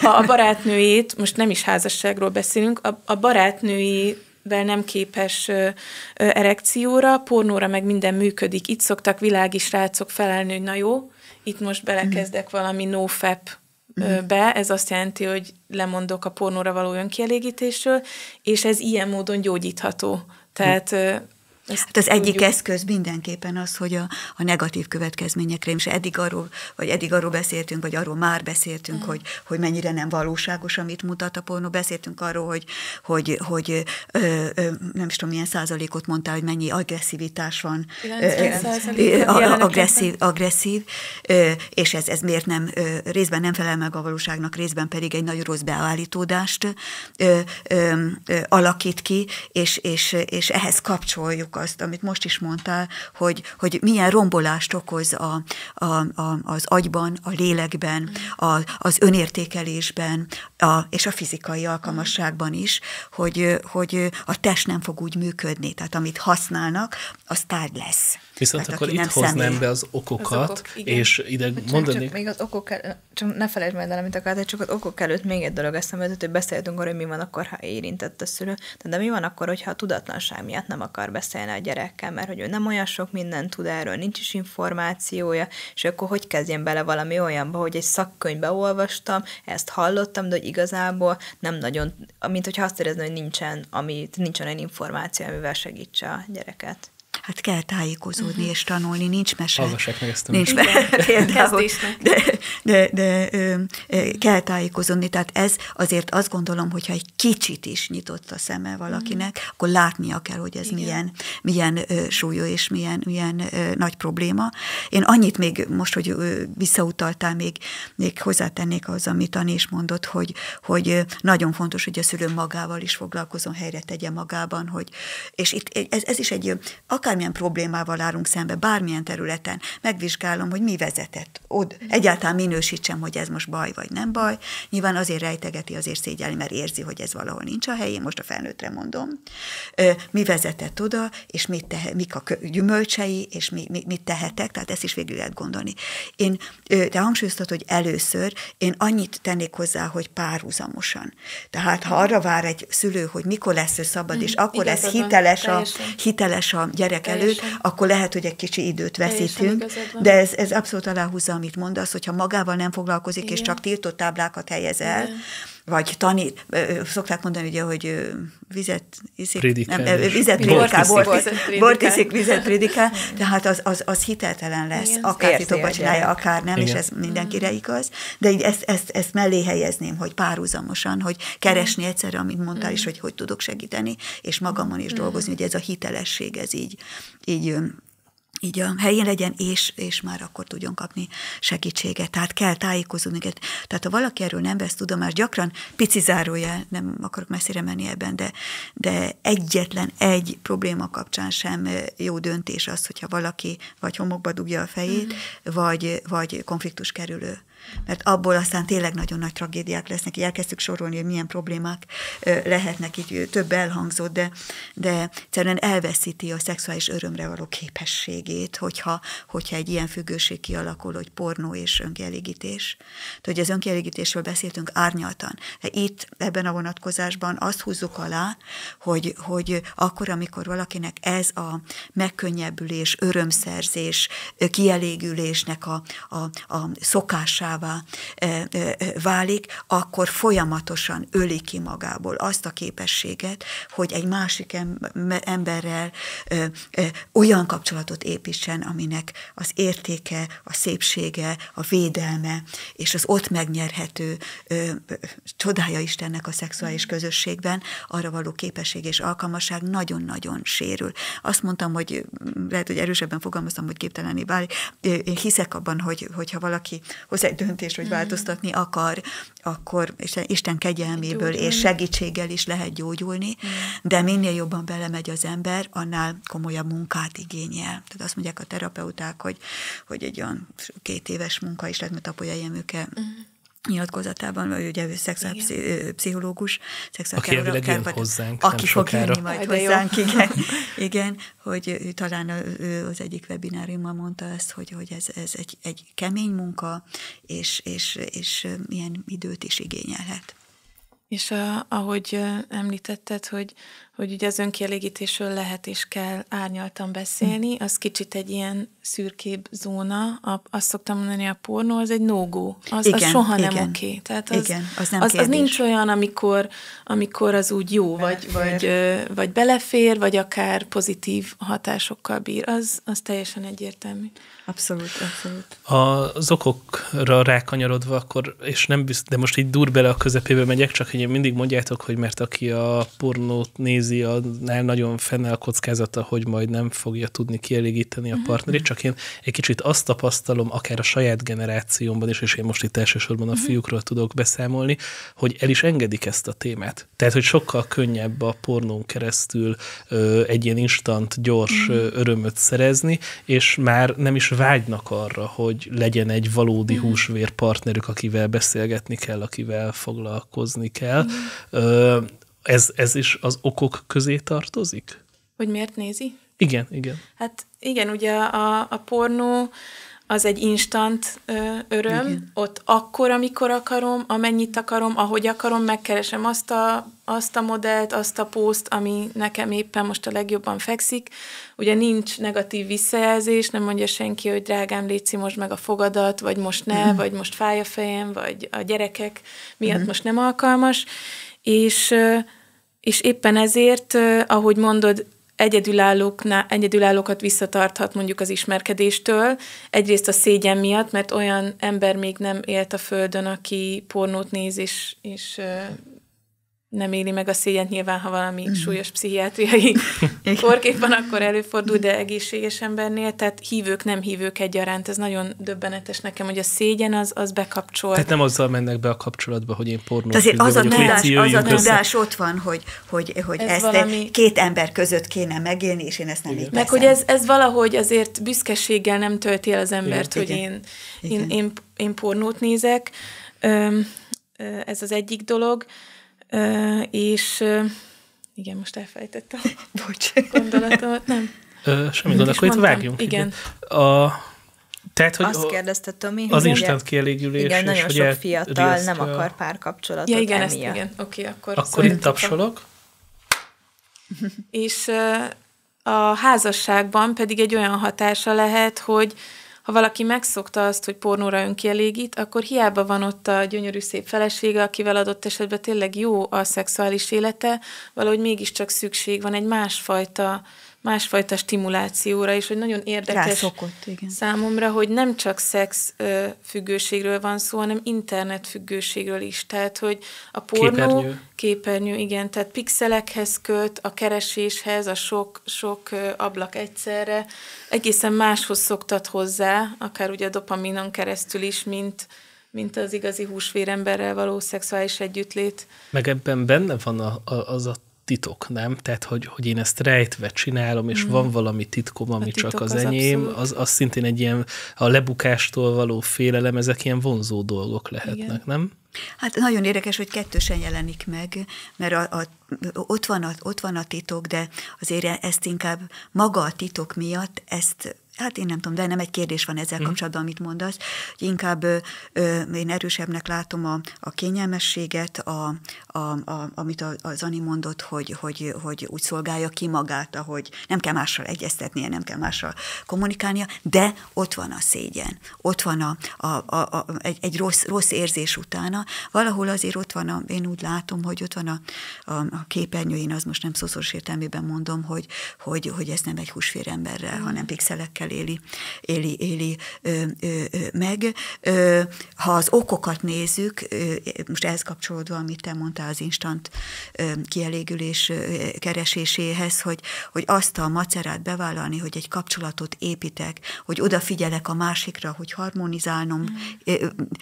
Ha a barátnőjét, most nem is házasságról beszélünk, a, a barátnői nem képes ö, ö, erekcióra, pornóra meg minden működik. Itt szoktak világi srácok felelni, hogy na jó, itt most belekezdek mm. valami nofap mhm. be, ez azt jelenti, hogy lemondok a pornóra való önkielégítésről, és ez ilyen módon gyógyítható. Tehát ezt hát az egyik eszköz mindenképpen az, hogy a, a negatív következményekre, és eddig arról, vagy eddig arról beszéltünk, vagy arról már beszéltünk, mm. hogy, hogy mennyire nem valóságos, amit mutat a pornó, beszéltünk arról, hogy, hogy, hogy ö, ö, nem is tudom, milyen százalékot mondtál, hogy mennyi agresszivitás van. 90 agresszív, agresszív és ez, ez miért nem, részben nem felel meg a valóságnak, részben pedig egy nagyon rossz beállítódást alakít ki, és, és, és ehhez kapcsoljuk azt, amit most is mondtál, hogy, hogy milyen rombolást okoz a, a, a, az agyban, a lélekben, mm. a, az önértékelésben, a, és a fizikai alkalmasságban is, hogy, hogy a test nem fog úgy működni. Tehát amit használnak, az tárgy lesz. Viszont Tehát, akkor itt nem hoznám személy. be az okokat, az okok, és ide csak, mondani... Csak még az okok, el, csak ne felejtsd meg el, amit akartál, csak az okok előtt még egy dolog eszembe jutott, hogy beszéltünk arról, hogy mi van akkor, ha érintett a szülő. De mi van akkor, hogyha a tudatlanság miatt nem akar beszélni? csinálna a gyerekkel, mert hogy ő nem olyan sok mindent tud erről, nincs is információja, és akkor hogy kezdjen bele valami olyanba, hogy egy szakkönyvbe olvastam, ezt hallottam, de hogy igazából nem nagyon, mint hogyha azt érezni, hogy nincsen, amit, nincsen olyan információ, amivel segítse a gyereket hát kell tájékozódni uh-huh. és tanulni, nincs mese. Hallgassák meg ezt a Nincs például, de, de, de ö, ö, kell tájékozódni, tehát ez azért azt gondolom, hogyha egy kicsit is nyitott a szeme mhm. valakinek, uh-huh. akkor látnia kell, hogy ez Igen. milyen, milyen ö, súlyú és milyen, milyen ö, nagy probléma. Én annyit még most, hogy ö, visszautaltál, még, még hozzátennék ahhoz, amit Ani is mondott, hogy, hogy nagyon fontos, hogy a szülő magával is foglalkozom, helyre tegye magában, hogy, és itt ez, ez is egy akár bármilyen problémával állunk szembe, bármilyen területen, megvizsgálom, hogy mi vezetett. Od, egyáltalán minősítsem, hogy ez most baj vagy nem baj. Nyilván azért rejtegeti, azért szégyeli, mert érzi, hogy ez valahol nincs a helyén, most a felnőttre mondom. Mi vezetett oda, és mit tehe, mik a gyümölcsei, és mi, mi, mit tehetek, tehát ezt is végül lehet gondolni. Én, de hangsúlyoztat, hogy először én annyit tennék hozzá, hogy párhuzamosan. Tehát ha arra vár egy szülő, hogy mikor lesz ő szabad, mhm. és akkor Igen, lesz hiteles a, hiteles a gyerek évek előtt, akkor lehet, hogy egy kicsi időt veszítünk, de ez, ez abszolút aláhúzza, amit mondasz, hogyha magával nem foglalkozik, Igen. és csak tiltott táblákat helyez el, Igen vagy tanít, szokták mondani ugye, hogy vizet iszik, nem, vizet prédikál, bort, bort, bort iszik, vizet prédikál, tehát az, az, az hiteltelen lesz, Igen. akár titokba csinálja, akár nem, Igen. és ez mindenkire mm. igaz, de így ezt, ezt, ezt mellé helyezném, hogy párhuzamosan, hogy keresni mm. egyszerre, amit mondtál is, mm. hogy hogy tudok segíteni, és magamon is dolgozni, hogy ez a hitelesség, ez így, így így a helyén legyen, és, és már akkor tudjon kapni segítséget. Tehát kell tájékozódni. Tehát ha valaki erről nem vesz tudomást, gyakran pici zárója, nem akarok messzire menni ebben, de, de egyetlen egy probléma kapcsán sem jó döntés az, hogyha valaki vagy homokba dugja a fejét, mm. vagy, vagy konfliktus kerülő mert abból aztán tényleg nagyon nagy tragédiák lesznek, így elkezdtük sorolni, hogy milyen problémák lehetnek, így több elhangzott, de, de egyszerűen elveszíti a szexuális örömre való képességét, hogyha, hogyha egy ilyen függőség kialakul, hogy pornó és önkielégítés. Tehát, hogy az önkielégítésről beszéltünk árnyaltan. De itt ebben a vonatkozásban azt húzzuk alá, hogy, hogy akkor, amikor valakinek ez a megkönnyebbülés, örömszerzés, kielégülésnek a, a, a szokása, aktívává e, e, válik, akkor folyamatosan öli ki magából azt a képességet, hogy egy másik emberrel e, olyan kapcsolatot építsen, aminek az értéke, a szépsége, a védelme és az ott megnyerhető csodája Istennek a szexuális mm. közösségben arra való képesség és alkalmaság nagyon-nagyon sérül. Azt mondtam, hogy mm, lehet, hogy erősebben fogalmaztam, hogy képtelenné válik. Én hiszek abban, hogy, hogyha valaki hozzá egy döntést, hogy mhm. változtatni akar, akkor és Isten kegyelméből és segítséggel is lehet gyógyulni, mhm. de minél jobban belemegy az ember, annál komolyabb munkát igényel. Tehát azt mondják a terapeuták, hogy, hogy egy olyan két éves munka is lehet, mert apuja ilyen nyilatkozatában, vagy ugye ő szexuálpszichológus, aki, hozzánk, aki fog sokára. jönni majd Aj, hozzánk, jó. igen, igen, hogy ő, talán ő az egyik webináriumban mondta ezt, hogy, hogy ez, ez egy, egy kemény munka, és, és, és ilyen időt is igényelhet. És a, ahogy említetted, hogy hogy ugye az önkielégítésről lehet és kell árnyaltan beszélni, az kicsit egy ilyen szürkébb zóna, a, azt szoktam mondani, a pornó az egy nógó, no az, az soha igen, nem oké. Okay. Tehát az, igen, az, nem az, kérdés. az nincs olyan, amikor, amikor az úgy jó, belefér. vagy, vagy, ö, vagy belefér, vagy akár pozitív hatásokkal bír, az, az teljesen egyértelmű. Abszolút, abszolút. Az okokra rákanyarodva akkor, és nem biztos, de most így dur bele a közepébe megyek, csak hogy én mindig mondjátok, hogy mert aki a pornót néz, nál nagyon fennel kockázata, hogy majd nem fogja tudni kielégíteni a mhm. partnerét, csak én egy kicsit azt tapasztalom, akár a saját generációmban is, és én most itt elsősorban a mhm. fiúkról tudok beszámolni, hogy el is engedik ezt a témát. Tehát, hogy sokkal könnyebb a pornón keresztül ö, egy ilyen instant, gyors mhm. ö, örömöt szerezni, és már nem is vágynak arra, hogy legyen egy valódi húsvér partnerük, akivel beszélgetni kell, akivel foglalkozni kell. Ö, ez, ez is az okok közé tartozik? Hogy miért nézi? Igen, igen. Hát igen, ugye a, a pornó az egy instant ö, öröm, igen. ott akkor, amikor akarom, amennyit akarom, ahogy akarom, megkeresem azt a, azt a modellt, azt a pószt, ami nekem éppen most a legjobban fekszik. Ugye nincs negatív visszajelzés, nem mondja senki, hogy drágám, léci most meg a fogadat, vagy most ne, mm. vagy most fáj a fejem, vagy a gyerekek miatt mm. most nem alkalmas, és, és éppen ezért, ahogy mondod, egyedülállóknál, egyedülállókat visszatarthat mondjuk az ismerkedéstől. Egyrészt a szégyen miatt, mert olyan ember még nem élt a Földön, aki pornót néz és, és nem éli meg a szégyent, nyilván, ha valami mm. súlyos pszichiátriai kórkép van, akkor előfordul, de egészséges embernél, tehát hívők, nem hívők egyaránt, ez nagyon döbbenetes nekem, hogy a szégyen az, az bekapcsol. Tehát nem azzal mennek be a kapcsolatba, hogy én pornó. Azért az az a tudás ott van, hogy, hogy, hogy ez ezt valami... két ember között kéne megélni, és én ezt nem értem. Meg, hogy ez, ez valahogy azért büszkeséggel nem tölti el az embert, Igen. hogy én, Igen. Én, én, én pornót nézek, ez az egyik dolog és igen, most elfelejtettem. Bocs. Gondolatomat, nem. Ö, semmi gond, akkor itt mondtam. vágjunk. Igen. A, tehát, hogy Azt kérdezte Tomi, az instant kielégülés. Igen, nagyon sok fiatal riasztja. nem akar párkapcsolatot ja, igen, Ezt, igen. Oké, akkor akkor itt tapsolok. és a házasságban pedig egy olyan hatása lehet, hogy ha valaki megszokta azt, hogy pornóra önkielégít, akkor hiába van ott a gyönyörű szép felesége, akivel adott esetben tényleg jó a szexuális élete, valahogy mégiscsak szükség van egy másfajta másfajta stimulációra, és hogy nagyon érdekes Rászokott, igen. számomra, hogy nem csak szex ö, függőségről van szó, hanem internet függőségről is. Tehát, hogy a pornó... Képernyő. Képernyő, igen. Tehát pixelekhez köt, a kereséshez, a sok, sok ablak egyszerre. Egészen máshoz szoktat hozzá, akár ugye a dopaminon keresztül is, mint mint az igazi húsvéremberrel való szexuális együttlét. Meg ebben benne van a, a, az a titok, nem? Tehát, hogy, hogy én ezt rejtve csinálom, és mm. van valami titkom, ami a titok csak az, az enyém, az, az szintén egy ilyen, a lebukástól való félelem, ezek ilyen vonzó dolgok lehetnek, Igen. nem? Hát nagyon érdekes, hogy kettősen jelenik meg, mert a, a, ott, van a, ott van a titok, de azért ezt inkább maga a titok miatt ezt Hát én nem tudom, de nem egy kérdés van ezzel hmm. kapcsolatban, amit mondasz. Inkább ö, ö, én erősebbnek látom a, a kényelmességet, a, a, a, amit a, az Ani mondott, hogy, hogy, hogy úgy szolgálja ki magát, ahogy nem kell mással egyeztetnie, nem kell mással kommunikálnia, de ott van a szégyen, ott van a, a, a, a, egy, egy rossz, rossz érzés utána. Valahol azért ott van, a, én úgy látom, hogy ott van a, a, a képernyőjén, az most nem szószoros értelmében mondom, hogy, hogy, hogy ez nem egy húsfér emberrel, hanem mhm. pixelekkel érzésekkel éli, éli, éli ö, ö, meg. Ö, ha az okokat nézzük, ö, most ehhez kapcsolódva, amit te mondtál az instant ö, kielégülés ö, kereséséhez, hogy, hogy azt a macerát bevállalni, hogy egy kapcsolatot építek, hogy odafigyelek a másikra, hogy harmonizálnom. Mm. Ö,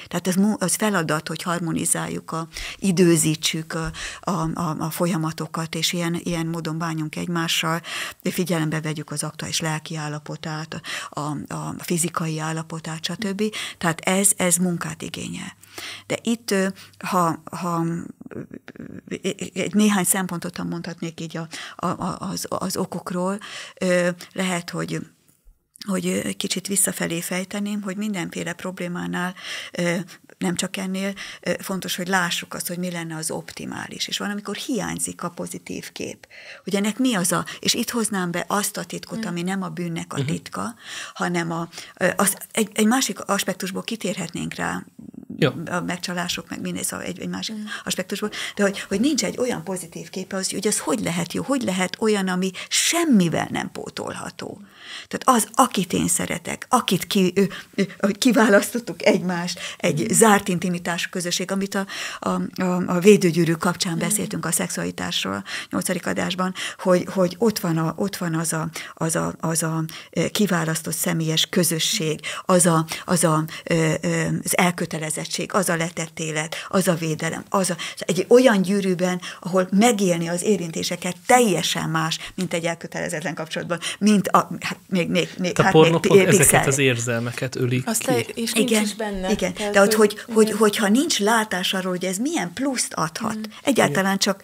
tehát ez, az feladat, hogy harmonizáljuk, a, időzítsük a, a, a, a folyamatokat, és ilyen, ilyen módon bánjunk egymással, figyelembe vegyük az aktuális lelki állapotát, a, a fizikai állapotát, stb. Tehát ez, ez munkát igényel. De itt, ha, ha egy néhány szempontot mondhatnék így a, a, az, az okokról, lehet, hogy hogy kicsit visszafelé fejteném, hogy mindenféle problémánál nem csak ennél fontos, hogy lássuk azt, hogy mi lenne az optimális. És van, amikor hiányzik a pozitív kép. Hogy ennek mi az a, és itt hoznám be azt a titkot, hmm. ami nem a bűnnek a hmm. titka, uh-huh. hanem a, az, egy, egy másik aspektusból kitérhetnénk rá, ja. a megcsalások, meg mindez szóval egy, egy másik mm. aspektusból, de hogy, hogy nincs egy olyan pozitív képe, az, hogy az hogy lehet jó, hogy lehet olyan, ami semmivel nem pótolható. Tehát az, akit én szeretek, akit ki, ö, ö, kiválasztottuk egymást, egy zárt intimitás közösség, amit a, a, a, a védőgyűrű kapcsán beszéltünk a szexualitásról nyolcadik adásban, hogy, hogy ott, van a, ott van az a, az a, az a kiválasztott személyes közösség, az, a, az, a, az elkötelezettség, az a letett élet, az a védelem, az a, egy olyan gyűrűben, ahol megélni az érintéseket teljesen más, mint egy elkötelezetlen kapcsolatban, mint a, hát még, még, még, hát még pornopok ezeket az érzelmeket ölik Azt ki. És nincs igen, is benne. Igen, tehát, de hogy, hogy, hogy, hogyha nincs látás arról, hogy ez milyen pluszt adhat, mm. egyáltalán igen. csak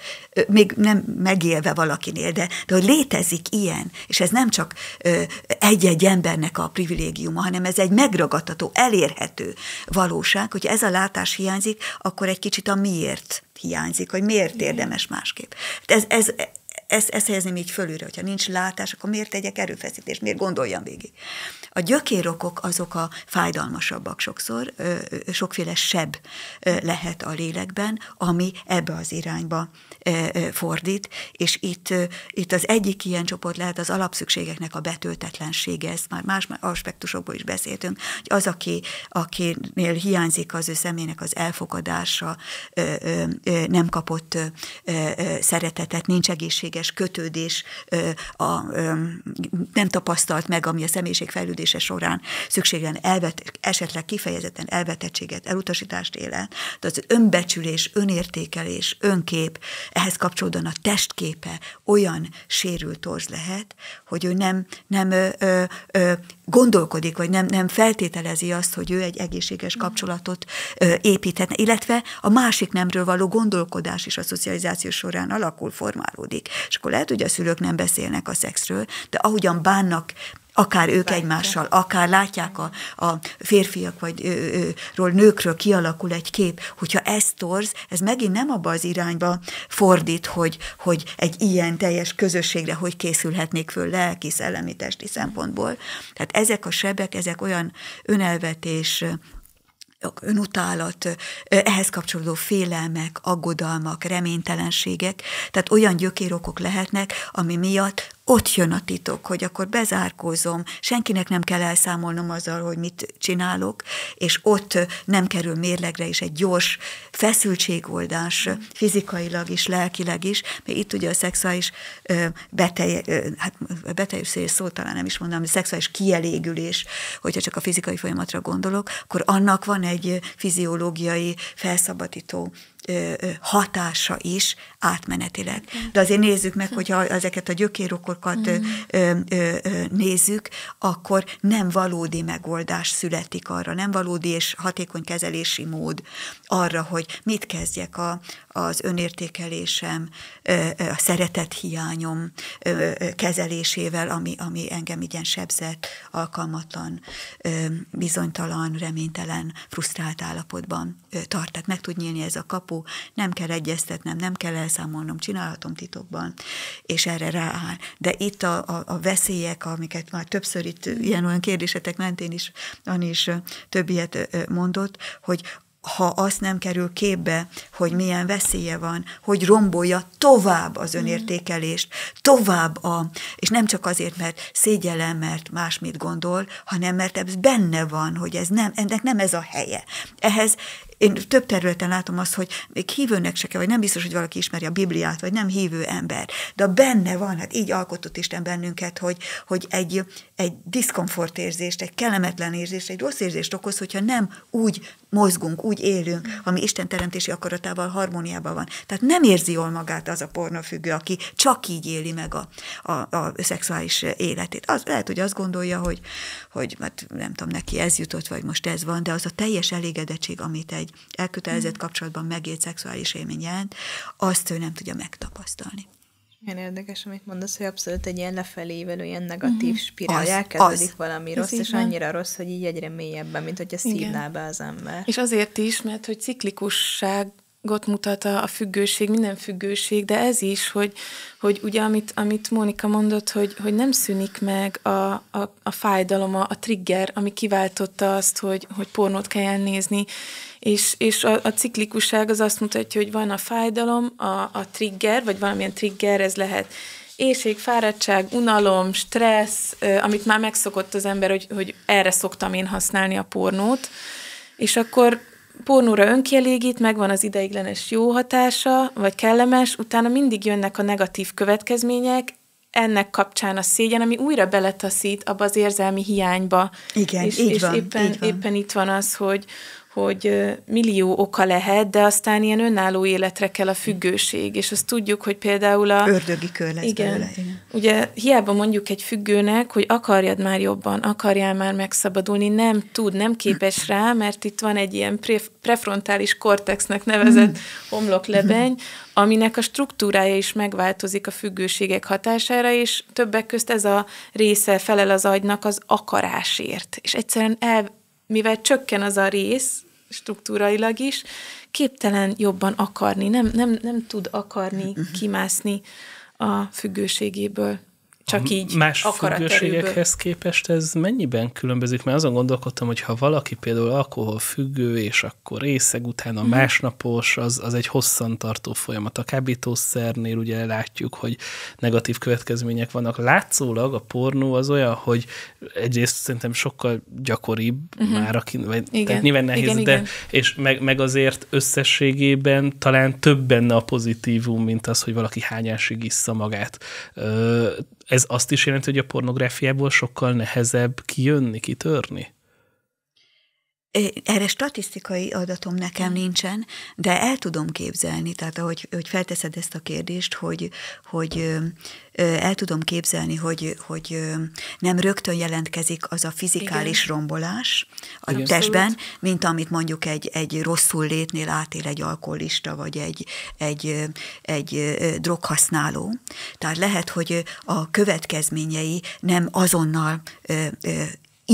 még nem megélve valakinél, de, de hogy létezik ilyen, és ez nem csak egy-egy embernek a privilégiuma, hanem ez egy megragadható, elérhető valóság, hogy ez a látás hiányzik, akkor egy kicsit a miért hiányzik, hogy miért érdemes másképp. Ez, ez, ezt, ezt helyezném így fölülre, hogyha nincs látás, akkor miért tegyek erőfeszítést, miért gondoljam végig. A gyökérokok azok a fájdalmasabbak sokszor, sokféle seb lehet a lélekben, ami ebbe az irányba fordít, és itt, itt az egyik ilyen csoport lehet az alapszükségeknek a betöltetlensége, ezt már más aspektusokból is beszéltünk, hogy az, aki, akinél hiányzik az ő személynek az elfogadása, nem kapott szeretetet, nincs egészséges lelkes kötődés a, nem tapasztalt meg, ami a személyiség fejlődése során szükségen elvet, esetleg kifejezetten elvetettséget, elutasítást él de az önbecsülés, önértékelés, önkép, ehhez kapcsolódóan a testképe olyan sérült orz lehet, hogy ő nem, nem ö, ö, ö, gondolkodik, vagy nem, nem feltételezi azt, hogy ő egy egészséges kapcsolatot ö, építhetne, illetve a másik nemről való gondolkodás is a szocializáció során alakul, formálódik. És akkor lehet, hogy a szülők nem beszélnek a szexről, de ahogyan bánnak akár ők Bánke. egymással, akár látják a, a férfiak vagy ő, ő, ról nőkről kialakul egy kép, hogyha ez torz, ez megint nem abba az irányba fordít, hogy, hogy egy ilyen teljes közösségre hogy készülhetnék föl lelki, szellemi, testi szempontból. Tehát ezek a sebek, ezek olyan önelvetés, önutálat, ehhez kapcsolódó félelmek, aggodalmak, reménytelenségek, tehát olyan gyökérokok lehetnek, ami miatt ott jön a titok, hogy akkor bezárkózom, senkinek nem kell elszámolnom azzal, hogy mit csinálok, és ott nem kerül mérlegre is egy gyors feszültségoldás, fizikailag is, lelkileg is, mert itt ugye a szexuális beteg, hát betegség szó talán nem is mondom, a szexuális kielégülés, hogyha csak a fizikai folyamatra gondolok, akkor annak van egy fiziológiai felszabadító hatása is átmenetileg. De azért nézzük meg, hogyha ezeket a gyökérokokat mm. nézzük, akkor nem valódi megoldás születik arra, nem valódi és hatékony kezelési mód arra, hogy mit kezdjek a, az önértékelésem, a szeretet hiányom kezelésével, ami, ami engem igen sebzett, alkalmatlan, bizonytalan, reménytelen, frusztrált állapotban tart. Tehát meg tud nyílni ez a kapu, alapú, nem kell egyeztetnem, nem kell elszámolnom, csinálhatom titokban, és erre rááll. De itt a, a, a veszélyek, amiket már többször itt ilyen-olyan kérdésetek mentén is, Ani is több ilyet mondott, hogy ha azt nem kerül képbe, hogy milyen veszélye van, hogy rombolja tovább az mm. önértékelést, tovább a, és nem csak azért, mert szégyellem, mert másmit gondol, hanem mert ez benne van, hogy ez nem, ennek nem ez a helye. Ehhez én több területen látom azt, hogy még hívőnek se kell, vagy nem biztos, hogy valaki ismeri a Bibliát, vagy nem hívő ember, de benne van, hát így alkotott Isten bennünket, hogy, hogy egy, egy diszkomfort érzést, egy kellemetlen érzést, egy rossz érzést okoz, hogyha nem úgy mozgunk, úgy élünk, ami Isten teremtési akaratával harmóniában van. Tehát nem érzi jól magát az a pornofüggő, aki csak így éli meg a, a, a szexuális életét. Az, lehet, hogy azt gondolja, hogy, hogy hát nem tudom, neki ez jutott, vagy most ez van, de az a teljes elégedettség, amit egy egy elkötelezett mm. kapcsolatban megélt szexuális élmény jelent, azt ő nem tudja megtapasztalni. Milyen érdekes, amit mondasz, hogy abszolút egy ilyen lefelévelő, ilyen mhm. negatív mm-hmm. spirál. Elkezdődik valami rossz, és annyira rossz, hogy így egyre mélyebben, mint hogyha szívná be az ember. És azért is, mert hogy ciklikusság ott mutat a, függőség, minden függőség, de ez is, hogy, hogy ugye amit, amit Mónika mondott, hogy, hogy nem szűnik meg a, a, a fájdalom, a, a trigger, ami kiváltotta azt, hogy, hogy pornót kell nézni, és, és a, a ciklikuság az azt mutatja, hogy van a fájdalom, a, a trigger, vagy valamilyen trigger, ez lehet éjség, fáradtság, unalom, stressz, amit már megszokott az ember, hogy, hogy erre szoktam én használni a pornót, és akkor pornóra önkielégít, megvan az ideiglenes jó hatása, vagy kellemes, utána mindig jönnek a negatív következmények, ennek kapcsán a szégyen, ami újra beletaszít abba az érzelmi hiányba. Igen, és, így, és van, éppen, így van. Éppen itt van az, hogy, hogy millió oka lehet, de aztán ilyen önálló életre kell a függőség, és azt tudjuk, hogy például a... Ördögi kör lesz igen, belőle, igen. Ugye hiába mondjuk egy függőnek, hogy akarjad már jobban, akarjál már megszabadulni, nem tud, nem képes rá, mert itt van egy ilyen pre- prefrontális kortexnek nevezett hmm. homloklebeny, aminek a struktúrája is megváltozik a függőségek hatására, és többek közt ez a része felel az agynak az akarásért. És egyszerűen el, mivel csökken az a rész, struktúrailag is, képtelen jobban akarni, nem, nem, nem tud akarni mhm. kimászni a függőségéből csak így Más függőségekhez képest ez mennyiben különbözik? Mert azon gondolkodtam, hogy ha valaki például függő, és akkor részeg utána a mhm. másnapos, az, az egy hosszantartó folyamat. A kábítószernél ugye látjuk, hogy negatív következmények vannak. Látszólag a pornó az olyan, hogy egyrészt szerintem sokkal gyakoribb uh-huh. már, aki, vagy, igen. tehát nyilván nehéz, igen, de igen. és meg, meg azért összességében talán több benne a pozitívum, mint az, hogy valaki hányásig issza magát. Ö, ez azt is jelenti, hogy a pornográfiából sokkal nehezebb kijönni, kitörni? Erre statisztikai adatom nekem mm. nincsen, de el tudom képzelni, tehát ahogy hogy felteszed ezt a kérdést, hogy, hogy el tudom képzelni, hogy, hogy nem rögtön jelentkezik az a fizikális Igen. rombolás a Igen. testben, mint amit mondjuk egy, egy rosszul létnél átél egy alkoholista, vagy egy, egy, egy droghasználó. Tehát lehet, hogy a következményei nem azonnal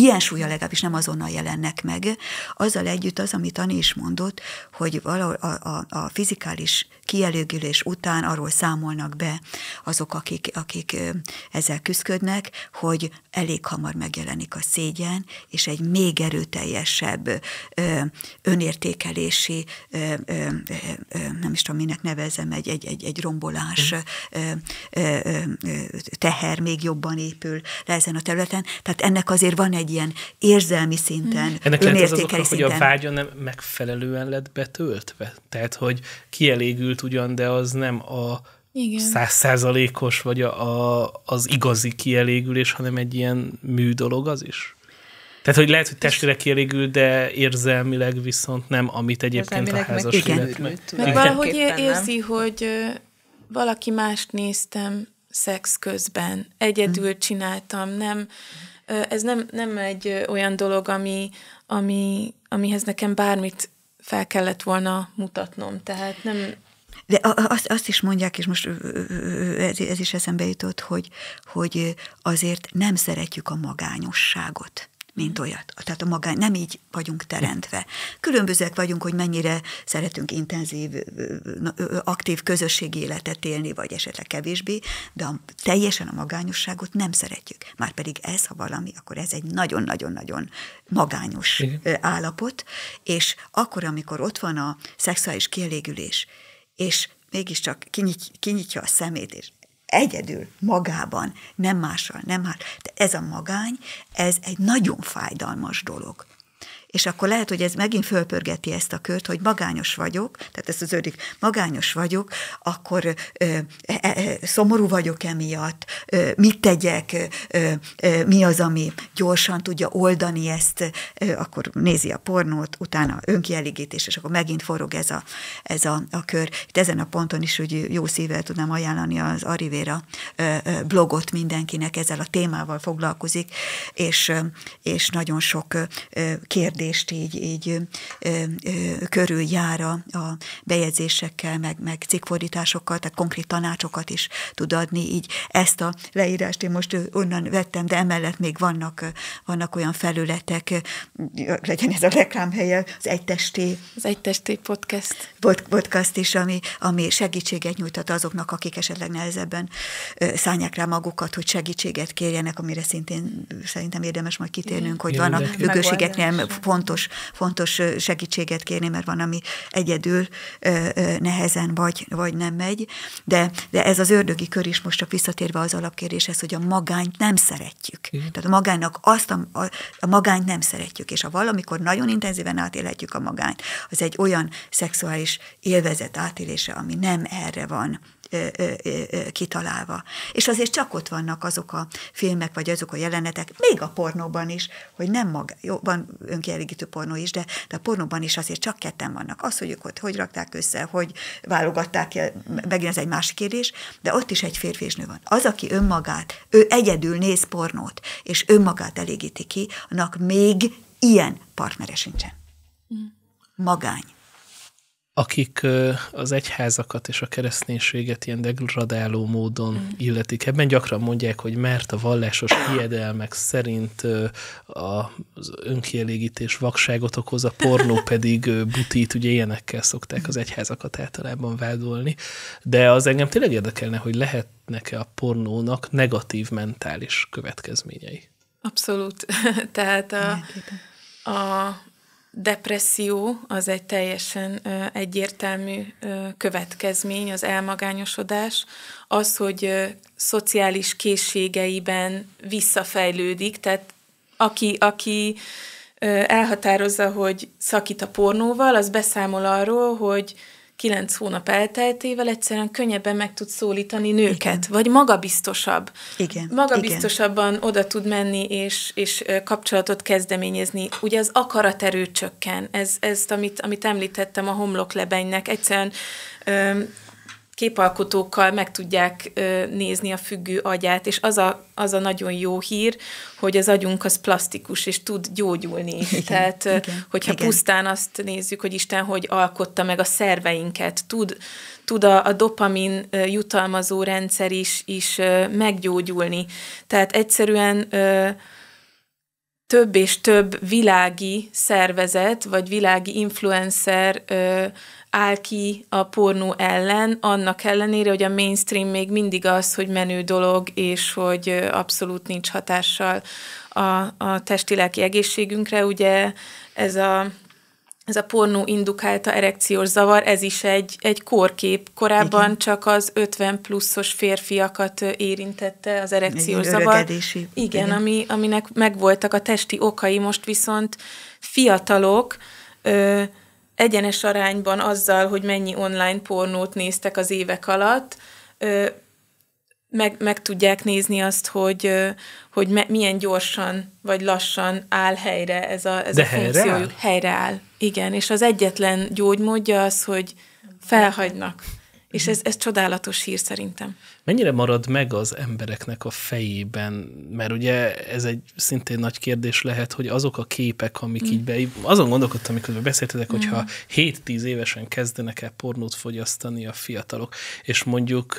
ilyen súlya legalábbis nem azonnal jelennek meg. Azzal együtt az, amit Ani is mondott, hogy valahol a, a, a fizikális kielőgülés után arról számolnak be azok, akik, akik ezzel küzdködnek, hogy elég hamar megjelenik a szégyen, és egy még erőteljesebb ö, önértékelési, ö, ö, nem is tudom, minek nevezem, egy, egy, egy, egy rombolás mhm. teher még jobban épül le ezen a területen. Tehát ennek azért van egy ilyen érzelmi szinten, mhm. ennek önértékelés lehet az hogy a vágya nem megfelelően lett be betöltve. Tehát, hogy kielégült ugyan, de az nem a százszázalékos, vagy a, a, az igazi kielégülés, hanem egy ilyen mű dolog az is. Tehát, hogy lehet, hogy testileg kielégül, de érzelmileg viszont nem, amit egyébként a házas meg, Élet, meg, meg valahogy érzi, hogy valaki mást néztem szex közben, egyedül hmm. csináltam, nem, ez nem, nem egy olyan dolog, ami, ami, amihez nekem bármit fel kellett volna mutatnom, tehát nem... De azt, azt is mondják, és most ez, ez is eszembe jutott, hogy, hogy azért nem szeretjük a magányosságot mint olyat. Tehát a magány, nem így vagyunk teremtve. Különbözőek vagyunk, hogy mennyire szeretünk intenzív, aktív közösségi életet élni, vagy esetleg kevésbé, de a, teljesen a magányosságot nem szeretjük. Márpedig ez, ha valami, akkor ez egy nagyon-nagyon-nagyon magányos Igen. állapot, és akkor, amikor ott van a szexuális kielégülés, és mégiscsak kinyit, kinyitja a szemét, és egyedül, magában, nem mással, nem hát. De ez a magány, ez egy nagyon fájdalmas dolog és akkor lehet, hogy ez megint fölpörgeti ezt a kört, hogy magányos vagyok, tehát ez az ördög magányos vagyok, akkor ö, e, e, e, szomorú vagyok emiatt, ö, mit tegyek, ö, ö, mi az, ami gyorsan tudja oldani ezt, ö, akkor nézi a pornót, utána önkielégítés, és akkor megint forog ez a, ez a, a kör. Itt ezen a ponton is úgy jó szívvel tudnám ajánlani az Arivéra blogot mindenkinek, ezzel a témával foglalkozik, és, és nagyon sok kérdés kérdést így, így ö, ö, jár a, a bejegyzésekkel, meg, meg cikkfordításokkal, tehát konkrét tanácsokat is tud adni, így ezt a leírást én most onnan vettem, de emellett még vannak, vannak olyan felületek, legyen ez a reklámhelye, az Egytesté. Az Egytesté podcast. Podcast is, ami, ami segítséget nyújtat azoknak, akik esetleg nehezebben szállják rá magukat, hogy segítséget kérjenek, amire szintén szerintem érdemes majd kitérnünk, hogy Jön, van a függőségeknél fontos fontos, fontos segítséget kérni, mert van, ami egyedül nehezen vagy, vagy nem megy. De, de ez az ördögi kör is most csak visszatérve az alapkérdéshez, hogy a magányt nem szeretjük. Igen. Tehát a magánynak azt a, a, a magányt nem szeretjük, és ha valamikor nagyon intenzíven átélhetjük a magányt, az egy olyan szexuális élvezet átélése, ami nem erre van kitalálva. És azért csak ott vannak azok a filmek, vagy azok a jelenetek, még a pornóban is, hogy nem maga, jó, van önkielégítő pornó is, de, de a pornóban is azért csak ketten vannak. Az, hogy ők ott hogy rakták össze, hogy válogatták ki, megint ez egy másik kérdés, de ott is egy férfi és nő van. Az, aki önmagát, ő egyedül néz pornót, és önmagát elégíti ki, annak még ilyen partnere sincsen. Mm. Magány akik az egyházakat és a kereszténységet ilyen degradáló módon mhm. illetik. Ebben gyakran mondják, hogy mert a vallásos hiedelmek szerint az önkielégítés vakságot okoz, a pornó pedig butít, ugye ilyenekkel szokták az egyházakat általában vádolni. De az engem tényleg érdekelne, hogy lehetnek-e a pornónak negatív mentális következményei. Abszolút. Tehát a, a depresszió az egy teljesen egyértelmű következmény, az elmagányosodás, az, hogy szociális készségeiben visszafejlődik, tehát aki, aki elhatározza, hogy szakít a pornóval, az beszámol arról, hogy kilenc hónap elteltével egyszerűen könnyebben meg tud szólítani nőket, Igen. vagy magabiztosabb. Igen. Magabiztosabban Igen. oda tud menni, és, és kapcsolatot kezdeményezni. Ugye az akaraterő csökken. Ez, ezt, amit, amit említettem a homloklebenynek, egyszerűen képalkotókkal meg tudják nézni a függő agyát, és az a, az a nagyon jó hír, hogy az agyunk az plastikus, és tud gyógyulni. Igen, Tehát, igen, hogyha igen. pusztán azt nézzük, hogy Isten hogy alkotta meg a szerveinket, tud, tud a, a dopamin jutalmazó rendszer is, is meggyógyulni. Tehát egyszerűen több és több világi szervezet, vagy világi influencer áll ki a pornó ellen, annak ellenére, hogy a mainstream még mindig az, hogy menő dolog, és hogy abszolút nincs hatással a, a testi-lelki egészségünkre. Ugye ez a ez a pornó indukálta erekciós zavar, ez is egy, egy kórkép. Korábban Igen. csak az 50 pluszos férfiakat érintette az erekciós zavar. Öregedési. Igen, Igen. Ami, aminek megvoltak a testi okai, most viszont fiatalok, ö, egyenes arányban azzal, hogy mennyi online pornót néztek az évek alatt, meg, meg tudják nézni azt, hogy, hogy me, milyen gyorsan vagy lassan áll helyre ez a, ez De a helyre funkciójuk. Áll? Helyre áll. Igen, és az egyetlen gyógymódja az, hogy felhagynak. És mhm. ez, ez csodálatos hír szerintem. Mennyire marad meg az embereknek a fejében? Mert ugye ez egy szintén nagy kérdés lehet, hogy azok a képek, amik mm. így be... Azon gondolkodtam, amikor beszéltetek, mm. 7-10 évesen kezdenek el pornót fogyasztani a fiatalok, és mondjuk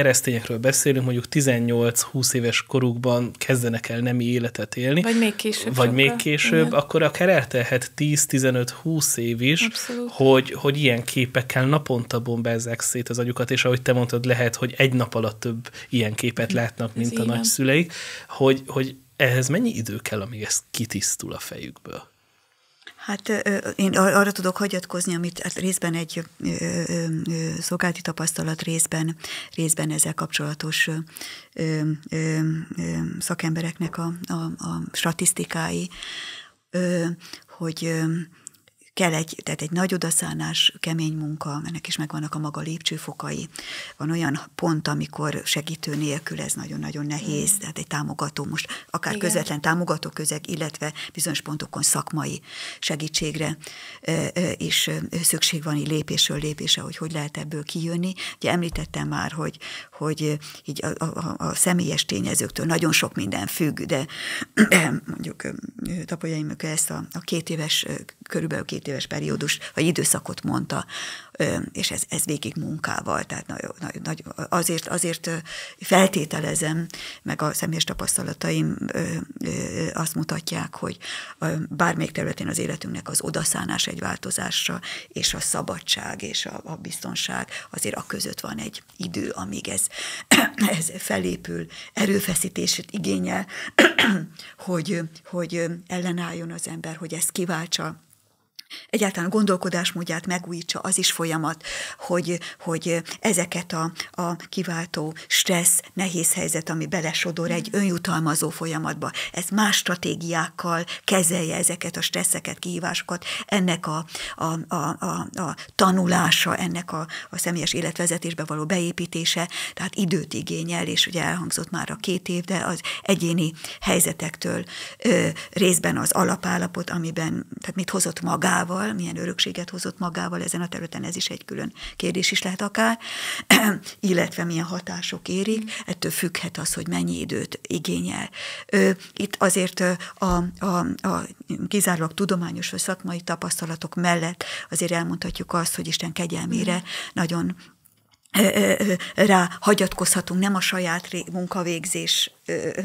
keresztényekről beszélünk, mondjuk 18-20 éves korukban kezdenek el nemi életet élni. Vagy még később. Vagy sokkal. még később, igen. akkor akár eltelhet 10-15-20 év is, hogy, hogy ilyen képekkel naponta bombázzák szét az agyukat, és ahogy te mondtad, lehet, hogy egy nap alatt több ilyen képet látnak, mint Ez a nagyszüleik, hogy, hogy ehhez mennyi idő kell, amíg ez kitisztul a fejükből? Hát én arra tudok hagyatkozni, amit hát részben egy szolgálati tapasztalat, részben, részben ezzel kapcsolatos szakembereknek a, a, a statisztikái, hogy kell egy, tehát egy nagy odaszállás, kemény munka, ennek is megvannak a maga lépcsőfokai. Van olyan pont, amikor segítő nélkül ez nagyon-nagyon nehéz, mm. tehát egy támogató most, akár Igen. közvetlen támogató közeg, illetve bizonyos pontokon szakmai segítségre is szükség van így lépésről lépése, hogy hogy lehet ebből kijönni. Ugye említettem már, hogy, hogy így a, a, a személyes tényezőktől nagyon sok minden függ, de mondjuk tapolyaim ezt a, a két éves, körülbelül két két éves periódus, vagy időszakot mondta, és ez, ez végig munkával, tehát nagyon, nagyon, azért, azért feltételezem, meg a személyes tapasztalataim azt mutatják, hogy bármelyik területén az életünknek az odaszánás egy változásra, és a szabadság, és a, a biztonság, azért a között van egy idő, amíg ez, ez felépül, erőfeszítését igényel, hogy, hogy ellenálljon az ember, hogy ez kiváltsa egyáltalán a gondolkodásmódját megújítsa, az is folyamat, hogy, hogy ezeket a, a kiváltó stressz, nehéz helyzet, ami belesodor egy mhm. önjutalmazó folyamatba, ez más stratégiákkal kezelje ezeket a stresszeket, kihívásokat, ennek a, a, a, a, a tanulása, ennek a, a személyes életvezetésbe való beépítése, tehát időt igényel, és ugye elhangzott már a két év, de az egyéni helyzetektől ö, részben az alapállapot, amiben, tehát mit hozott magával, magával, milyen örökséget hozott magával ezen a területen, ez is egy külön kérdés is lehet akár, illetve milyen hatások érik, ettől függhet az, hogy mennyi időt igényel. Itt azért a, a, a kizárólag tudományos vagy szakmai tapasztalatok mellett azért elmondhatjuk azt, hogy Isten kegyelmére mm. nagyon rá hagyatkozhatunk, nem a saját munkavégzés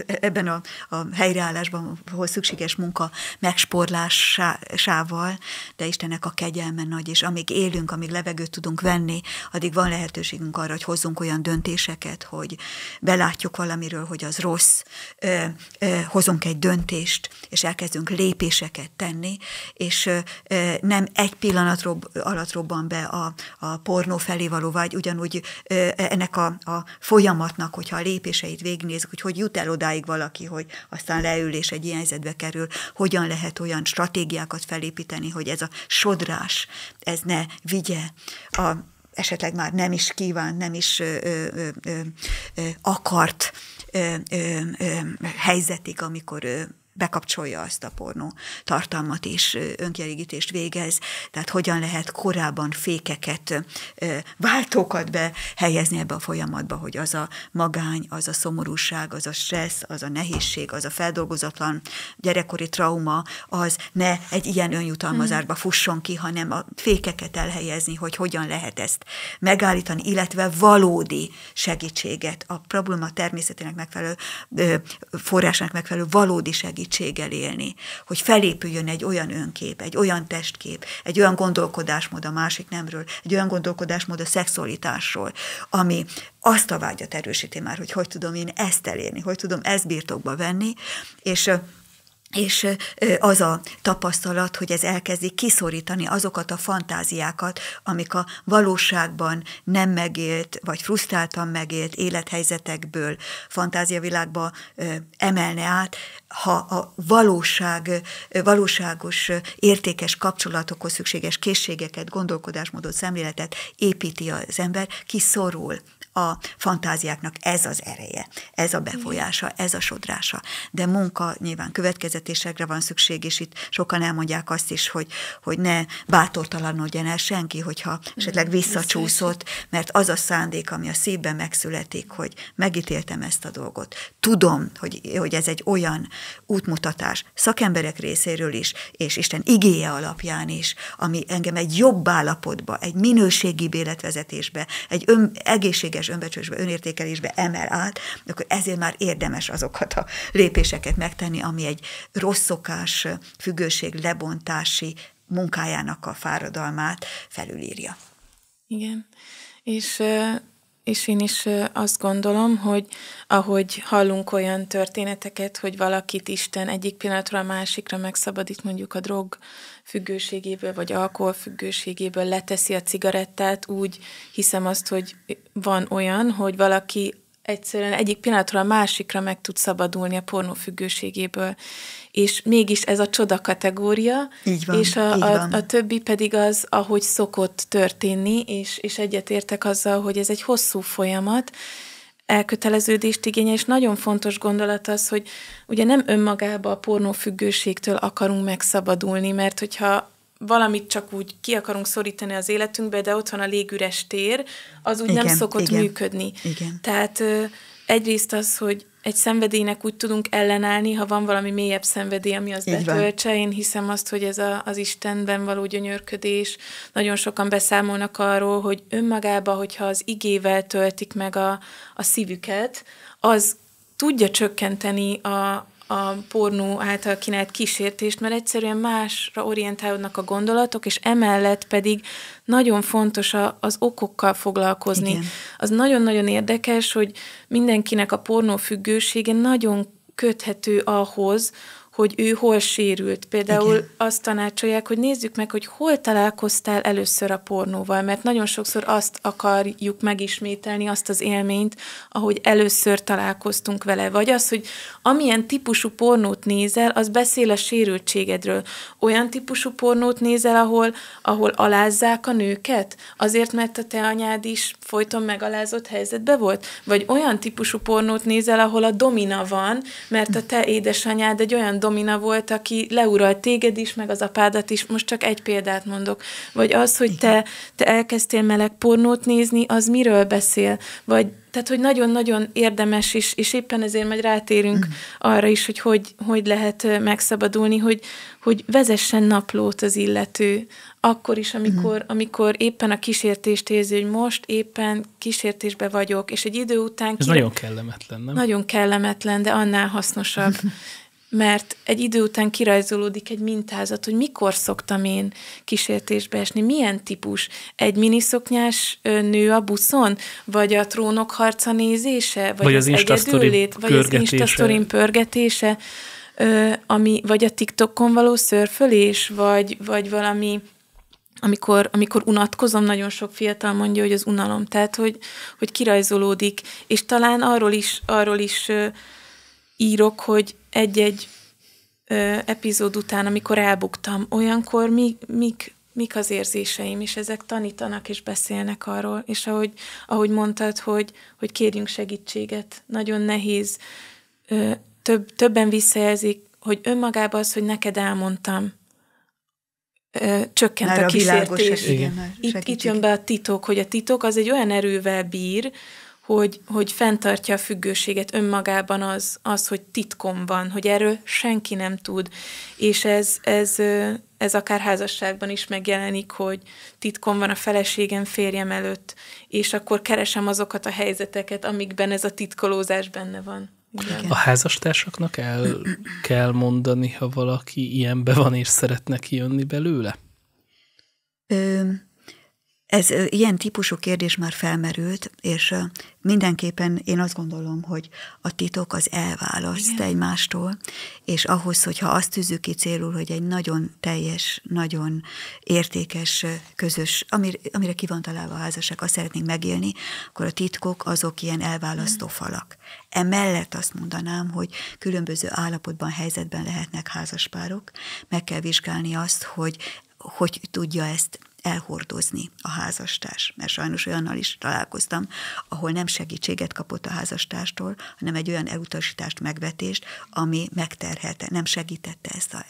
ebben a, a helyreállásban, hol szükséges munka megsporlásával, de Istennek a kegyelme nagy, és amíg élünk, amíg levegőt tudunk venni, addig van lehetőségünk arra, hogy hozzunk olyan döntéseket, hogy belátjuk valamiről, hogy az rossz, ö, ö, hozunk egy döntést, és elkezdünk lépéseket tenni, és ö, nem egy pillanat rob, alatt robban be a, a pornó felé való vágy, ugyanúgy ö, ennek a, a folyamatnak, hogyha a lépéseit végignézzük, hogy hogy jut el odáig valaki, hogy aztán leül és egy ilyen helyzetbe kerül, hogyan lehet olyan stratégiákat felépíteni, hogy ez a sodrás, ez ne vigye a esetleg már nem is kíván, nem is ö, ö, ö, akart helyzetig, amikor ö, bekapcsolja azt a pornó tartalmat és önkielégítést végez, tehát hogyan lehet korábban fékeket, váltókat behelyezni ebbe a folyamatba, hogy az a magány, az a szomorúság, az a stressz, az a nehézség, az a feldolgozatlan gyerekkori trauma, az ne egy ilyen önjutalmazásba hmm. fusson ki, hanem a fékeket elhelyezni, hogy hogyan lehet ezt megállítani, illetve valódi segítséget, a probléma természetének megfelelő, forrásnak megfelelő valódi segítséget segítséggel élni, hogy felépüljön egy olyan önkép, egy olyan testkép, egy olyan gondolkodásmód a másik nemről, egy olyan gondolkodásmód a szexualitásról, ami azt a vágyat erősíti már, hogy hogy tudom én ezt elérni, hogy tudom ezt birtokba venni, és és az a tapasztalat, hogy ez elkezdi kiszorítani azokat a fantáziákat, amik a valóságban nem megélt, vagy frusztráltan megélt élethelyzetekből fantáziavilágba emelne át, ha a valóság, valóságos, értékes kapcsolatokhoz szükséges készségeket, gondolkodásmódot, szemléletet építi az ember, kiszorul a fantáziáknak ez az ereje, ez a befolyása, ez a sodrása. De munka nyilván következetésekre van szükség, és itt sokan elmondják azt is, hogy, hogy ne bátortalanodjon el senki, hogyha esetleg visszacsúszott, mert az a szándék, ami a szívben megszületik, hogy megítéltem ezt a dolgot. Tudom, hogy, hogy ez egy olyan útmutatás szakemberek részéről is, és Isten igéje alapján is, ami engem egy jobb állapotba, egy minőségi életvezetésbe, egy ön, egészséges önbecsülésbe, önbecsülésbe, önértékelésbe emel át, akkor ezért már érdemes azokat a lépéseket megtenni, ami egy rossz szokás, függőség lebontási munkájának a fáradalmát felülírja. Igen, és és én is azt gondolom, hogy ahogy hallunk olyan történeteket, hogy valakit Isten egyik pillanatra a másikra megszabadít mondjuk a drog függőségéből, vagy alkoholfüggőségéből, leteszi a cigarettát, úgy hiszem azt, hogy van olyan, hogy valaki egyszerűen egyik pillanatról a másikra meg tud szabadulni a pornófüggőségéből. És mégis ez a csoda kategória, így van, és a, így van. A, a többi pedig az, ahogy szokott történni, és, és egyetértek azzal, hogy ez egy hosszú folyamat, elköteleződést igénye, és nagyon fontos gondolat az, hogy ugye nem önmagába a pornófüggőségtől akarunk megszabadulni, mert hogyha valamit csak úgy ki akarunk szorítani az életünkbe, de ott van a légüres tér, az úgy igen, nem szokott igen, működni. Igen. Tehát egyrészt az, hogy egy szenvedélynek úgy tudunk ellenállni, ha van valami mélyebb szenvedély, ami az betöltse. Én hiszem azt, hogy ez a, az Istenben való gyönyörködés. Nagyon sokan beszámolnak arról, hogy önmagába, hogyha az igével töltik meg a, a szívüket, az tudja csökkenteni a, a pornó által kínált kísértést, mert egyszerűen másra orientálódnak a gondolatok, és emellett pedig nagyon fontos a, az okokkal foglalkozni. Igen. Az nagyon-nagyon érdekes, hogy mindenkinek a pornó függősége nagyon köthető ahhoz, hogy ő hol sérült. Például Igen. azt tanácsolják, hogy nézzük meg, hogy hol találkoztál először a pornóval, mert nagyon sokszor azt akarjuk megismételni, azt az élményt, ahogy először találkoztunk vele. Vagy az, hogy amilyen típusú pornót nézel, az beszél a sérültségedről. Olyan típusú pornót nézel, ahol, ahol alázzák a nőket, azért, mert a te anyád is folyton megalázott helyzetbe volt? Vagy olyan típusú pornót nézel, ahol a domina van, mert a te édesanyád egy olyan domina volt, aki leuralt téged is, meg az apádat is, most csak egy példát mondok. Vagy az, hogy te, te elkezdtél meleg pornót nézni, az miről beszél? Vagy tehát, hogy nagyon-nagyon érdemes is, és éppen ezért majd rátérünk mm. arra is, hogy, hogy hogy lehet megszabadulni, hogy, hogy vezessen naplót az illető, akkor is, amikor, mhm. amikor éppen a kísértést érzi, hogy most éppen kísértésbe vagyok, és egy idő után... Ez kire... nagyon kellemetlen, nem? Nagyon kellemetlen, de annál hasznosabb. mert egy idő után kirajzolódik egy mintázat, hogy mikor szoktam én kísértésbe esni, milyen típus. Egy miniszoknyás nő a buszon, vagy a trónok harca nézése, vagy, vagy az, az egyedüllét, vagy az instastorin pörgetése, ami, vagy a TikTokon való szörfölés, vagy, vagy valami amikor, amikor unatkozom, nagyon sok fiatal mondja, hogy az unalom, tehát hogy, hogy kirajzolódik, és talán arról is, arról is írok, hogy egy-egy ö, epizód után, amikor elbuktam, olyankor mi, mik, mik az érzéseim, és ezek tanítanak és beszélnek arról. És ahogy, ahogy mondtad, hogy, hogy kérjünk segítséget, nagyon nehéz. Ö, több, többen visszajelzik, hogy önmagában az, hogy neked elmondtam, csökkent Már a, a kísértés. Igen. Itt, itt jön be a titok, hogy a titok az egy olyan erővel bír, hogy, hogy fenntartja a függőséget önmagában az, az, hogy titkom van, hogy erről senki nem tud. És ez, ez, ez akár házasságban is megjelenik, hogy titkom van a feleségem, férjem előtt, és akkor keresem azokat a helyzeteket, amikben ez a titkolózás benne van. Igen. A házastársaknak el kell mondani, ha valaki ilyenbe van és szeretne kijönni belőle? Ö, ez ilyen típusú kérdés már felmerült, és mindenképpen én azt gondolom, hogy a titok az elválaszt Igen. egymástól, és ahhoz, hogyha azt tűzzük ki célul, hogy egy nagyon teljes, nagyon értékes, közös, amire, amire ki van találva a házasság, azt szeretnénk megélni, akkor a titkok azok ilyen elválasztó falak. Emellett azt mondanám, hogy különböző állapotban, helyzetben lehetnek házaspárok, meg kell vizsgálni azt, hogy hogy tudja ezt elhordozni a házastárs, mert sajnos olyannal is találkoztam, ahol nem segítséget kapott a házastástól, hanem egy olyan elutasítást, megvetést, ami megterhelte, nem segítette ezt a...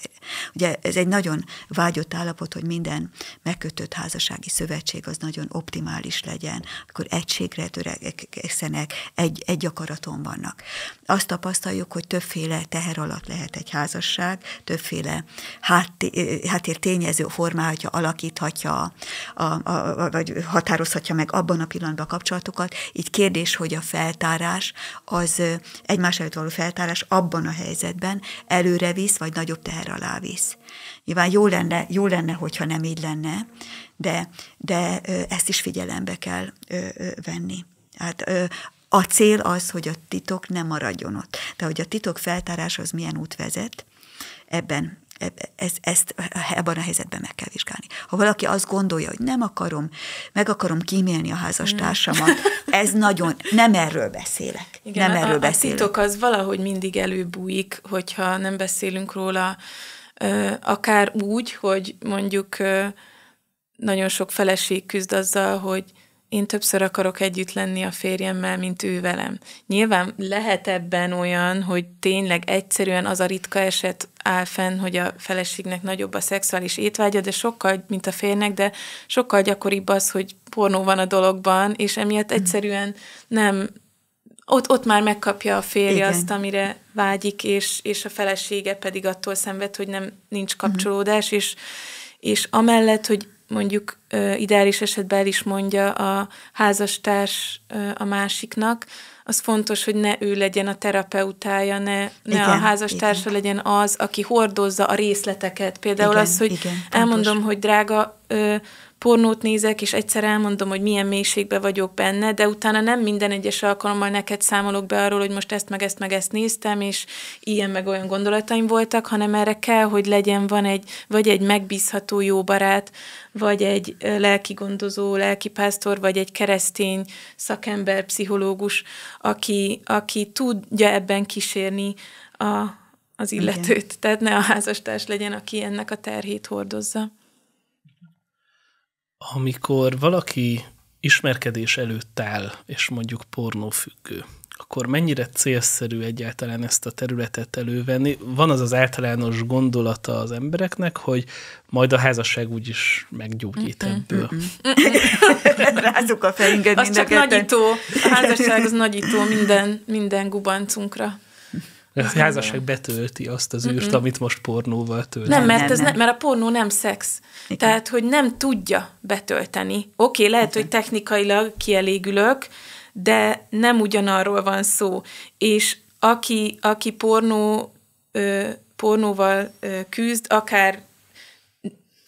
Ugye ez egy nagyon vágyott állapot, hogy minden megkötött házassági szövetség az nagyon optimális legyen, akkor egységre törekszenek, egy, egy akaraton vannak. Azt tapasztaljuk, hogy többféle teher alatt lehet egy házasság, többféle háttér, eh, háttér tényező formálhatja, alakíthatja, a, a, a, vagy határozhatja meg abban a pillanatban a kapcsolatokat. Így kérdés, hogy a feltárás, az egymás előtt való feltárás abban a helyzetben előre visz, vagy nagyobb teher alá visz. Nyilván jó lenne, jó lenne hogyha nem így lenne, de, de ezt is figyelembe kell venni. Hát a cél az, hogy a titok ne maradjon ott. De hogy a titok feltárása az milyen út vezet, ebben ez, ezt ebben a helyzetben meg kell vizsgálni. Ha valaki azt gondolja, hogy nem akarom, meg akarom kímélni a házastársamat, hmm. ez nagyon, nem erről beszélek. Igen, nem a, erről a, beszélek. A titok az valahogy mindig előbújik, hogyha nem beszélünk róla, akár úgy, hogy mondjuk nagyon sok feleség küzd azzal, hogy én többször akarok együtt lenni a férjemmel, mint ő velem. Nyilván lehet ebben olyan, hogy tényleg egyszerűen az a ritka eset áll fenn, hogy a feleségnek nagyobb a szexuális étvágya, de sokkal, mint a férnek, de sokkal gyakoribb az, hogy pornó van a dologban, és emiatt mhm. egyszerűen nem, ott, ott már megkapja a férje Igen. azt, amire vágyik, és, és a felesége pedig attól szenved, hogy nem nincs kapcsolódás, és, és amellett, hogy mondjuk ö, ideális esetben el is mondja a házastárs ö, a másiknak, az fontos, hogy ne ő legyen a terapeutája, ne, ne igen, a házastársa igen. legyen az, aki hordozza a részleteket. Például igen, az, hogy igen, elmondom, hogy drága, ö, pornót nézek, és egyszer elmondom, hogy milyen mélységbe vagyok benne, de utána nem minden egyes alkalommal neked számolok be arról, hogy most ezt meg ezt meg ezt néztem, és ilyen meg olyan gondolataim voltak, hanem erre kell, hogy legyen van egy, vagy egy megbízható jó barát, vagy egy lelki gondozó, lelki pásztor, vagy egy keresztény szakember, pszichológus, aki, aki tudja ebben kísérni a, az illetőt. Igen. Tehát ne a házastárs legyen, aki ennek a terhét hordozza amikor valaki ismerkedés előtt áll, és mondjuk pornófüggő, akkor mennyire célszerű egyáltalán ezt a területet elővenni? Van az az általános gondolata az embereknek, hogy majd a házasság úgyis meggyógyít mm-mm, ebből. Mm-mm. Rázuk a fejünket Az csak nagyító. A házasság az nagyító minden, minden gubancunkra. Ez házasság betölti azt az űrt, amit most pornóval tölt. Nem, mert, ez ne, mert a pornó nem szex. Igen. Tehát, hogy nem tudja betölteni. Oké, okay, lehet, Igen. hogy technikailag kielégülök, de nem ugyanarról van szó. És aki, aki pornó, ö, pornóval ö, küzd, akár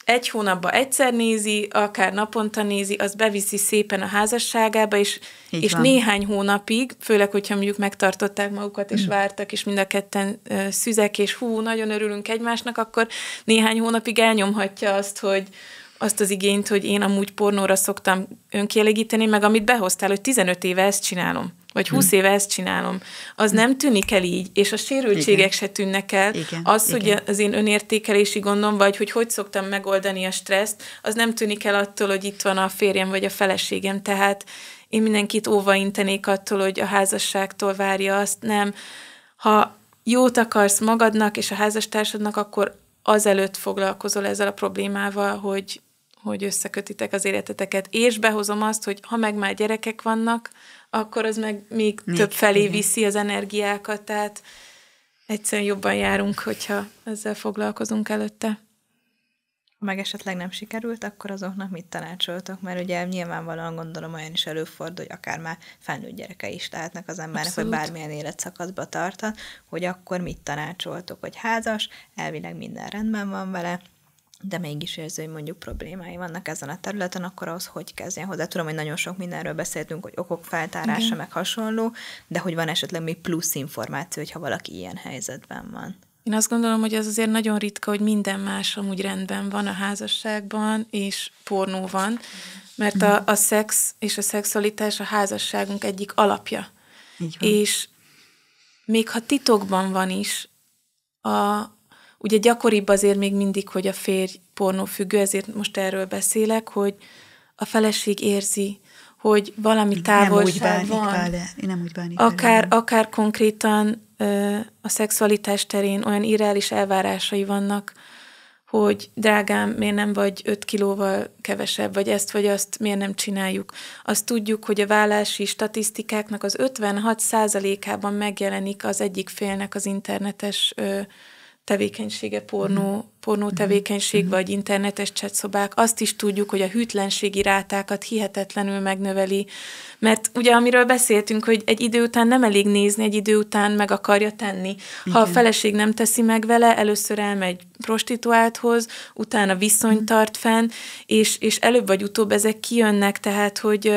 egy hónapban egyszer nézi, akár naponta nézi, az beviszi szépen a házasságába, és, és néhány hónapig, főleg, hogyha mondjuk megtartották magukat, és mm. vártak, és mind a ketten uh, szüzek, és hú, nagyon örülünk egymásnak, akkor néhány hónapig elnyomhatja azt, hogy azt az igényt, hogy én amúgy pornóra szoktam önkielégíteni, meg amit behoztál, hogy 15 éve ezt csinálom vagy 20 hmm. éve ezt csinálom, az nem tűnik el így, és a sérültségek Igen. se tűnnek el. Igen. Az, hogy Igen. az én önértékelési gondom, vagy hogy hogy szoktam megoldani a stresszt, az nem tűnik el attól, hogy itt van a férjem vagy a feleségem. Tehát én mindenkit óva intenék attól, hogy a házasságtól várja azt, nem. Ha jót akarsz magadnak és a házastársadnak, akkor azelőtt foglalkozol ezzel a problémával, hogy, hogy összekötitek az életeteket. És behozom azt, hogy ha meg már gyerekek vannak, akkor az meg még, még több felé igen. viszi az energiákat, tehát egyszerűen jobban járunk, hogyha ezzel foglalkozunk előtte. Ha meg esetleg nem sikerült, akkor azoknak mit tanácsoltok? Mert ugye nyilvánvalóan gondolom olyan is előfordul, hogy akár már felnőtt gyereke is lehetnek az embernek, Abszolút. hogy bármilyen életszakaszba tartan, hogy akkor mit tanácsoltok, hogy házas, elvileg minden rendben van vele, de mégis érző, hogy mondjuk problémái vannak ezen a területen, akkor az hogy kezdjen hozzá? Tudom, hogy nagyon sok mindenről beszéltünk, hogy okok feltárása, Igen. meg hasonló, de hogy van esetleg még plusz információ, hogyha valaki ilyen helyzetben van. Én azt gondolom, hogy az azért nagyon ritka, hogy minden más amúgy rendben van a házasságban, és pornó van, mert a, a szex és a szexualitás a házasságunk egyik alapja. És még ha titokban van is, a, Ugye gyakoribb azért még mindig, hogy a férj pornófüggő, ezért most erről beszélek, hogy a feleség érzi, hogy valami távolság nem úgy bánik van. Vele, nem úgy bánik akár, vele. akár konkrétan ö, a szexualitás terén olyan irreális elvárásai vannak, hogy drágám, miért nem vagy 5 kilóval kevesebb, vagy ezt vagy azt miért nem csináljuk. Azt tudjuk, hogy a vállási statisztikáknak az 56 ában megjelenik az egyik félnek az internetes ö, tevékenysége pornó, mm. pornó mhm. tevékenység, mm. vagy internetes csetszobák. Azt is tudjuk, hogy a hűtlenségi rátákat hihetetlenül megnöveli, mert ugye amiről beszéltünk, hogy egy idő után nem elég nézni, egy idő után meg akarja tenni. Ha Igen. a feleség nem teszi meg vele, először elmegy prostituálthoz, utána viszonyt mhm. tart fenn, és, és előbb vagy utóbb ezek kijönnek, tehát hogy,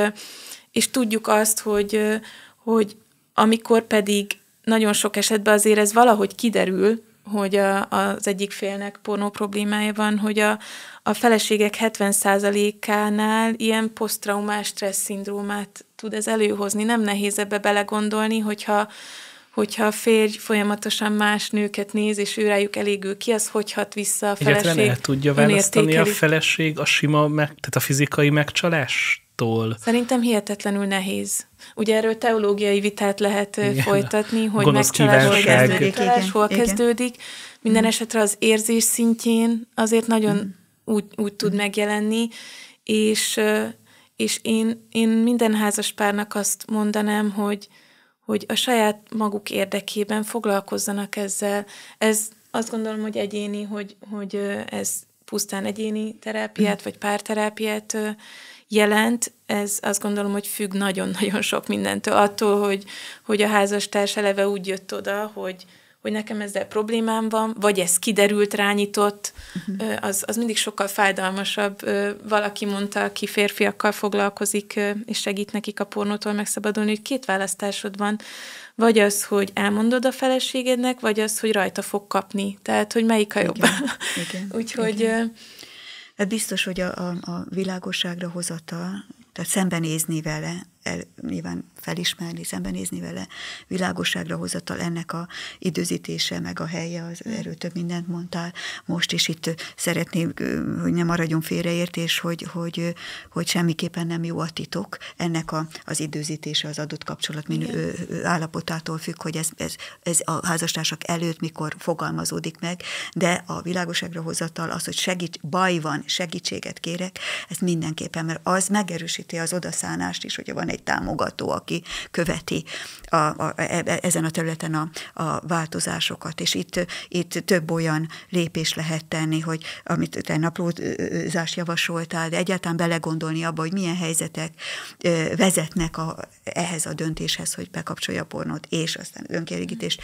és tudjuk azt, hogy, hogy amikor pedig nagyon sok esetben azért ez valahogy kiderül, hogy a, az egyik félnek pornó problémája van, hogy a, a feleségek 70%-ánál ilyen posztraumás stressz szindrómát tud ez előhozni. Nem nehéz ebbe belegondolni, hogyha hogyha a férj folyamatosan más nőket néz, és ő rájuk elégül ki, az hogy hat vissza a feleség? Egyetlen el tudja választani a feleség a sima, meg, tehát a fizikai megcsalást? egymástól. Szerintem hihetetlenül nehéz. Ugye erről teológiai vitát lehet igen. folytatni, hogy megcsalás hol kezdődik, igen. hol kezdődik. Minden mm. esetre az érzés szintjén azért nagyon mm. úgy, úgy tud mm. megjelenni, és, és én, én minden házas párnak azt mondanám, hogy, hogy a saját maguk érdekében foglalkozzanak ezzel. Ez azt gondolom, hogy egyéni, hogy, hogy ez pusztán egyéni terápiát, mm. vagy párterápiát jelent, ez azt gondolom, hogy függ nagyon-nagyon sok mindentől, attól, hogy, hogy a házastárs eleve úgy jött oda, hogy, hogy nekem ezzel problémám van, vagy ez kiderült, rányított, uh-huh. az, az mindig sokkal fájdalmasabb. Valaki mondta, aki férfiakkal foglalkozik, és segít nekik a pornótól megszabadulni, hogy két választásod van, vagy az, hogy elmondod a feleségednek, vagy az, hogy rajta fog kapni. Tehát, hogy melyik a jobb. Igen. Igen. Úgyhogy... Igen biztos, hogy a, a, a világosságra hozatal, tehát szembenézni vele, el, nyilván felismerni, szembenézni vele, világosságra hozatal ennek a időzítése, meg a helye, az hm. erről több mindent mondtál most, is itt szeretném, hogy nem maradjon félreértés, hogy, hogy, hogy semmiképpen nem jó a titok, ennek a, az időzítése az adott kapcsolat minő, állapotától függ, hogy ez, ez, ez a házastársak előtt mikor fogalmazódik meg, de a világosságra hozatal az, hogy segít, baj van, segítséget kérek, ez mindenképpen, mert az megerősíti az odaszánást is, hogyha van egy támogató, aki követi a, a, e, e, ezen a területen a, a változásokat. És itt, itt több olyan lépés lehet tenni, hogy amit te naplózás javasoltál, de egyáltalán belegondolni abba, hogy milyen helyzetek vezetnek a, ehhez a döntéshez, hogy bekapcsolja a pornót, és aztán önkérigítést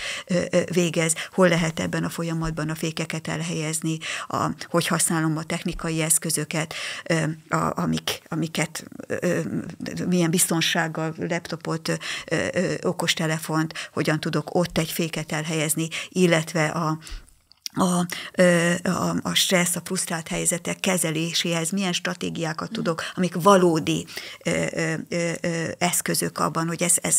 végez, hol lehet ebben a folyamatban a fékeket elhelyezni, a, hogy használom a technikai eszközöket, a, amik, amiket milyen biztonságos biztonsággal laptopot, okostelefont, hogyan tudok ott egy féket elhelyezni, illetve a, a, a, a stressz, a frusztrált helyzetek kezeléséhez milyen stratégiákat tudok, amik valódi ö, ö, ö, eszközök abban, hogy ez, ez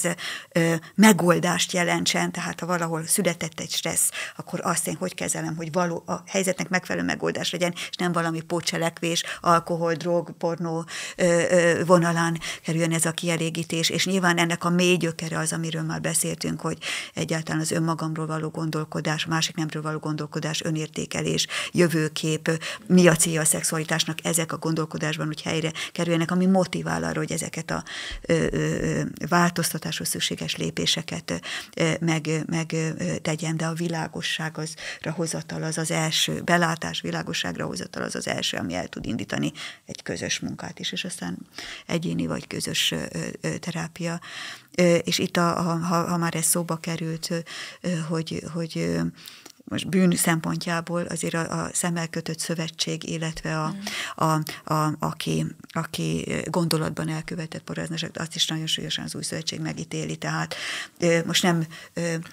ö, megoldást jelentsen, tehát ha valahol született egy stressz, akkor azt én hogy kezelem, hogy való, a helyzetnek megfelelő megoldás legyen, és nem valami pócselekvés, alkohol, drog, pornó ö, ö, vonalán kerüljön ez a kielégítés, és nyilván ennek a mély gyökere az, amiről már beszéltünk, hogy egyáltalán az önmagamról való gondolkodás, a másik nemről való gondolkodás, gondolkodás, önértékelés, jövőkép, mi a célja a szexualitásnak, ezek a gondolkodásban úgy helyre kerüljenek, ami motivál arra, hogy ezeket a változtatáshoz szükséges lépéseket meg, meg tegyen, de a világosság azra hozatal az az első, belátás világosságra hozatal az az első, ami el tud indítani egy közös munkát is, és aztán egyéni vagy közös terápia. És itt, a, ha, ha már ez szóba került, hogy, hogy most bűn szempontjából azért a, a szemmel kötött szövetség, illetve a, a, a, aki, aki gondolatban elkövetett paráznaság, azt is nagyon súlyosan az új szövetség megítéli. Tehát most nem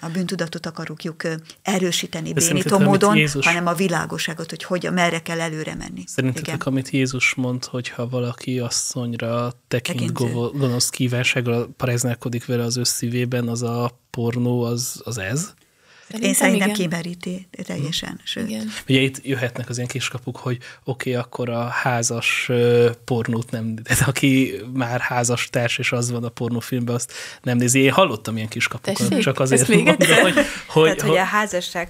a bűntudatot akarjuk erősíteni bénító módon, Jézus... hanem a világosságot, hogy hogyan, merre kell előre menni. Szerintetek, Igen. amit Jézus mond, hogy ha valaki asszonyra tekint gonosz kívánsággal paráználkodik vele az ő szívében, az a pornó, az, az ez? Szerintem Én szerintem igen. kimeríti teljesen, hmm. sőt. Igen. Ugye itt jöhetnek az ilyen kiskapuk, hogy oké, okay, akkor a házas pornót nem, de aki már házas társ, és az van a pornófilmben, azt nem nézi. Én hallottam ilyen kiskapukat, csak azért mondom, hogy... hogy, Tehát, hogy a házasság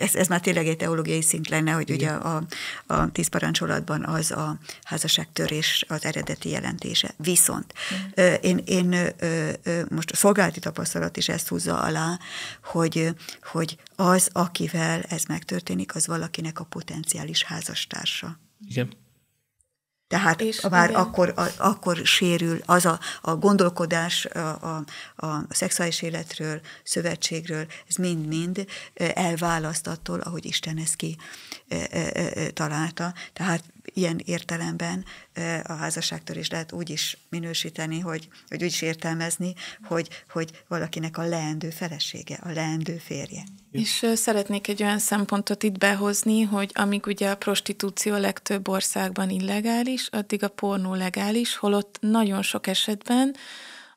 ez, ez már tényleg egy teológiai szint lenne, hogy Igen. ugye a, a tíz parancsolatban az a házasságtörés az eredeti jelentése. Viszont Igen. én, én most a szolgálati tapasztalat is ezt húzza alá, hogy, hogy az, akivel ez megtörténik, az valakinek a potenciális házastársa. Igen. Tehát és már akkor, a, akkor sérül az a, a gondolkodás a, a, a szexuális életről, szövetségről, ez mind-mind elválaszt attól, ahogy Isten ezt ki találta. Tehát ilyen értelemben a házasságtörés lehet úgy is minősíteni, hogy, hogy úgy is értelmezni, hogy, hogy valakinek a leendő felesége, a leendő férje. És szeretnék egy olyan szempontot itt behozni, hogy amíg ugye a prostitúció legtöbb országban illegális, addig a pornó legális, holott nagyon sok esetben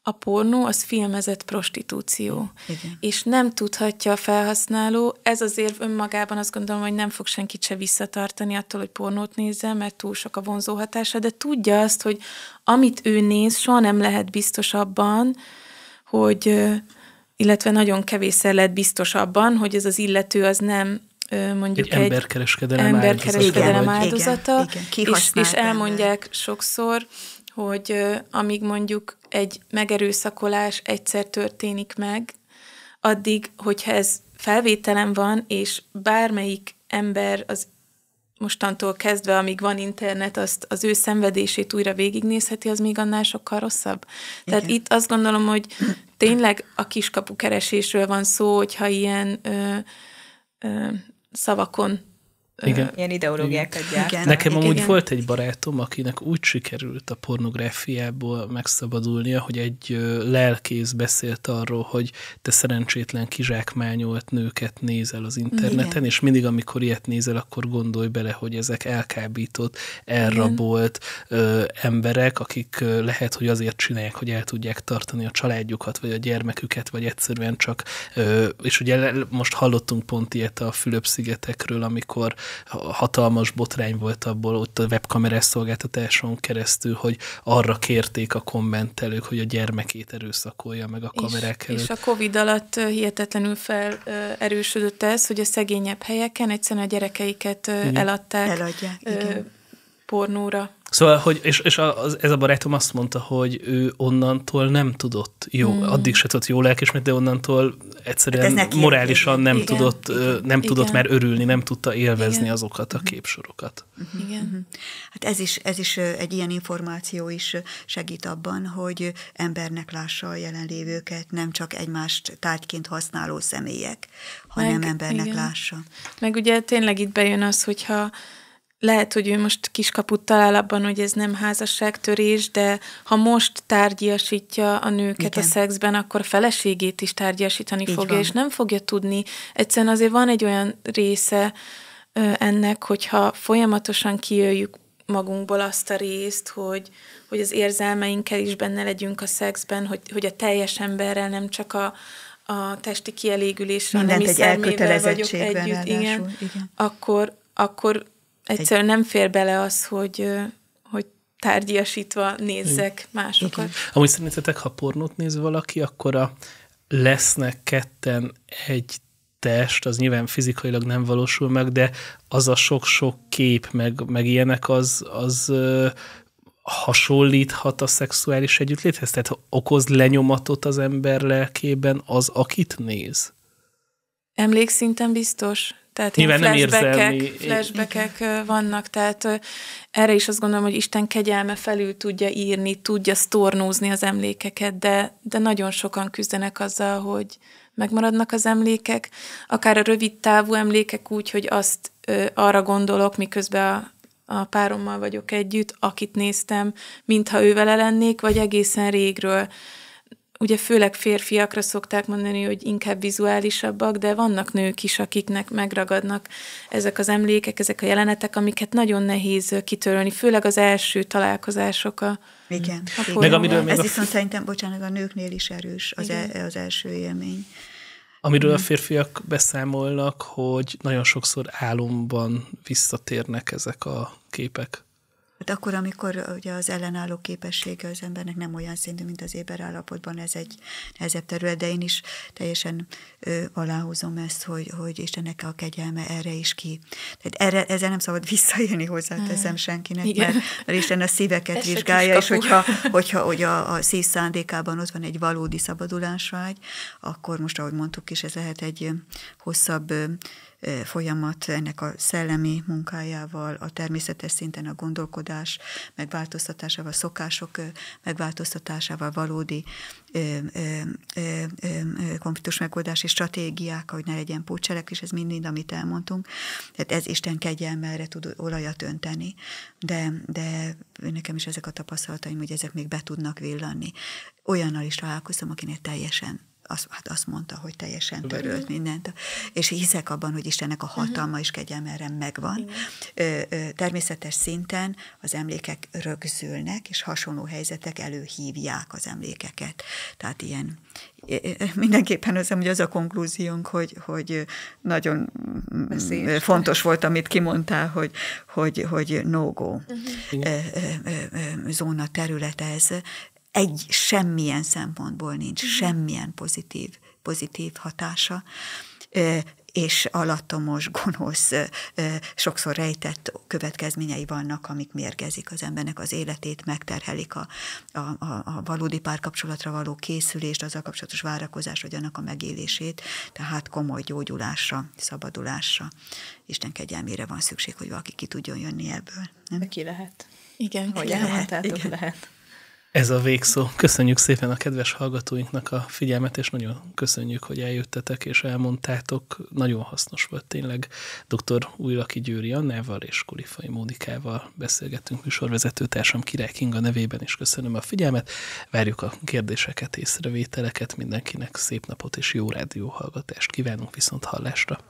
a pornó az filmezett prostitúció. Igen. És nem tudhatja a felhasználó, ez azért önmagában azt gondolom, hogy nem fog senkit se visszatartani attól, hogy pornót nézze, mert túl sok a vonzó hatása, de tudja azt, hogy amit ő néz, soha nem lehet biztos abban, hogy, illetve nagyon kevésszer lehet biztos abban, hogy ez az illető az nem mondjuk egy, egy emberkereskedelem, emberkereskedelem áldozata, igen, áldozata igen, igen. és, és elmondják sokszor, hogy amíg mondjuk egy megerőszakolás egyszer történik meg, addig, hogyha ez felvételen van, és bármelyik ember az mostantól kezdve, amíg van internet, azt az ő szenvedését újra végignézheti, az még annál sokkal rosszabb. Igen. Tehát itt azt gondolom, hogy tényleg a kiskapu keresésről van szó, hogyha ilyen ö, ö, szavakon igen. ilyen ideológiákat gyárt. Igen. Nekem igen. amúgy igen. volt egy barátom, akinek úgy sikerült a pornográfiából megszabadulnia, hogy egy lelkész beszélt arról, hogy te szerencsétlen kizsákmányolt nőket nézel az interneten, igen. és mindig, amikor ilyet nézel, akkor gondolj bele, hogy ezek elkábított, elrabolt ö, emberek, akik ö, lehet, hogy azért csinálják, hogy el tudják tartani a családjukat, vagy a gyermeküket, vagy egyszerűen csak, ö, és ugye most hallottunk pont ilyet a Fülöp-szigetekről, amikor hatalmas botrány volt abból ott a webkamerás szolgáltatáson keresztül, hogy arra kérték a kommentelők, hogy a gyermekét erőszakolja meg a kamerák és, előtt. És a Covid alatt hihetetlenül felerősödött ez, hogy a szegényebb helyeken egyszerűen a gyerekeiket igen. eladták. Eladják, igen. Pornóra. Szóval, hogy, és, és az, ez a barátom azt mondta, hogy ő onnantól nem tudott, jó, hmm. addig se tudott jó lelkismert, de onnantól egyszerűen hát morálisan nem, igen, tudott, igen, nem igen. tudott már örülni, nem tudta élvezni igen. azokat a mhm. képsorokat. Mhm. Igen. Mhm. Hát ez is, ez is egy ilyen információ is segít abban, hogy embernek lássa a jelenlévőket, nem csak egymást tárgyként használó személyek, hanem Meg, embernek igen. lássa. Meg ugye tényleg itt bejön az, hogyha lehet, hogy ő most kiskaput talál abban, hogy ez nem házasságtörés, de ha most tárgyasítja a nőket Igen. a szexben, akkor a feleségét is tárgyasítani Így fogja, van. és nem fogja tudni. Egyszerűen azért van egy olyan része ö, ennek, hogyha folyamatosan kijöjjük magunkból azt a részt, hogy, hogy az érzelmeinkkel is benne legyünk a szexben, hogy, hogy a teljes emberrel nem csak a, a testi kielégülésre, is egy vagyok együtt, igen, igen. Akkor, akkor Egyszerűen nem fér bele az, hogy, hogy tárgyasítva nézzek Igen. másokat. Igen. Amúgy szerintetek, ha pornót néz valaki, akkor a lesznek ketten egy test, az nyilván fizikailag nem valósul meg, de az a sok-sok kép, meg, meg ilyenek, az, az ö, hasonlíthat a szexuális együttléthez? Tehát okoz lenyomatot az ember lelkében az, akit néz? Emlékszinten biztos. Tehát Nyilván nem Flashbackek vannak, tehát erre is azt gondolom, hogy Isten kegyelme felül tudja írni, tudja sztornózni az emlékeket, de, de nagyon sokan küzdenek azzal, hogy megmaradnak az emlékek, akár a rövid távú emlékek úgy, hogy azt ö, arra gondolok, miközben a, a párommal vagyok együtt, akit néztem, mintha ővele lennék, vagy egészen régről ugye főleg férfiakra szokták mondani, hogy inkább vizuálisabbak, de vannak nők is, akiknek megragadnak ezek az emlékek, ezek a jelenetek, amiket nagyon nehéz kitörölni, főleg az első találkozások a Igen. A Meg amiről még Ez a... viszont szerintem, bocsánat, a nőknél is erős az, e, az első élmény. Amiről a mhm. férfiak beszámolnak, hogy nagyon sokszor álomban visszatérnek ezek a képek. Hát akkor, amikor ugye az ellenálló képessége az embernek nem olyan szintű, mint az éber állapotban, ez egy nehezebb terület, de én is teljesen ö, aláhúzom ezt, hogy, hogy Istennek a kegyelme erre is ki. Tehát erre, ezzel nem szabad hozzá, hozzáteszem mm. senkinek, Igen. mert, mert Isten a szíveket ez vizsgálja, és hogyha, hogyha hogy a, a szív szándékában ott van egy valódi szabadulásvágy, akkor most, ahogy mondtuk is, ez lehet egy hosszabb folyamat ennek a szellemi munkájával, a természetes szinten a gondolkodás megváltoztatásával, szokások megváltoztatásával valódi konfliktus megoldási stratégiák, hogy ne legyen pócselek, és ez mind, amit elmondtunk. Tehát ez Isten kegyelmelre tud olajat önteni, de, de nekem is ezek a tapasztalataim, hogy ezek még be tudnak villanni. Olyannal is találkoztam, akinek teljesen az hát azt mondta, hogy teljesen törölt mindent. És hiszek abban, hogy Istennek a hatalma uh-huh. és kegyelme erre megvan. Uh-huh. Természetes szinten az emlékek rögzülnek, és hasonló helyzetek előhívják az emlékeket. Tehát ilyen, mindenképpen az, hogy az a konklúziónk, hogy, hogy nagyon Beszélyes. Mm, mm, fontos volt, amit kimondtál, hogy, hogy, hogy no-go uh-huh. Mhm. zóna terület ez, egy semmilyen szempontból nincs mhm. semmilyen pozitív, pozitív hatása és alattomos, gonosz, sokszor rejtett következményei vannak, amik mérgezik az embernek az életét, megterhelik a, a, a valódi párkapcsolatra való készülést, azzal kapcsolatos várakozás, vagy annak a megélését, tehát komoly gyógyulásra, szabadulásra, Isten kegyelmére van szükség, hogy valaki ki tudjon jönni ebből. Nem? De ki lehet. Igen, hogy ki lehet. lehet. Igen. lehet. Ez a végszó. Köszönjük szépen a kedves hallgatóinknak a figyelmet, és nagyon köszönjük, hogy eljöttetek és elmondtátok. Nagyon hasznos volt tényleg. Dr. Újlaki Győri Annával és Kulifai Mónikával beszélgettünk műsorvezetőtársam Király Kinga nevében, is köszönöm a figyelmet. Várjuk a kérdéseket, észrevételeket. Mindenkinek szép napot és jó rádióhallgatást kívánunk viszont hallásra.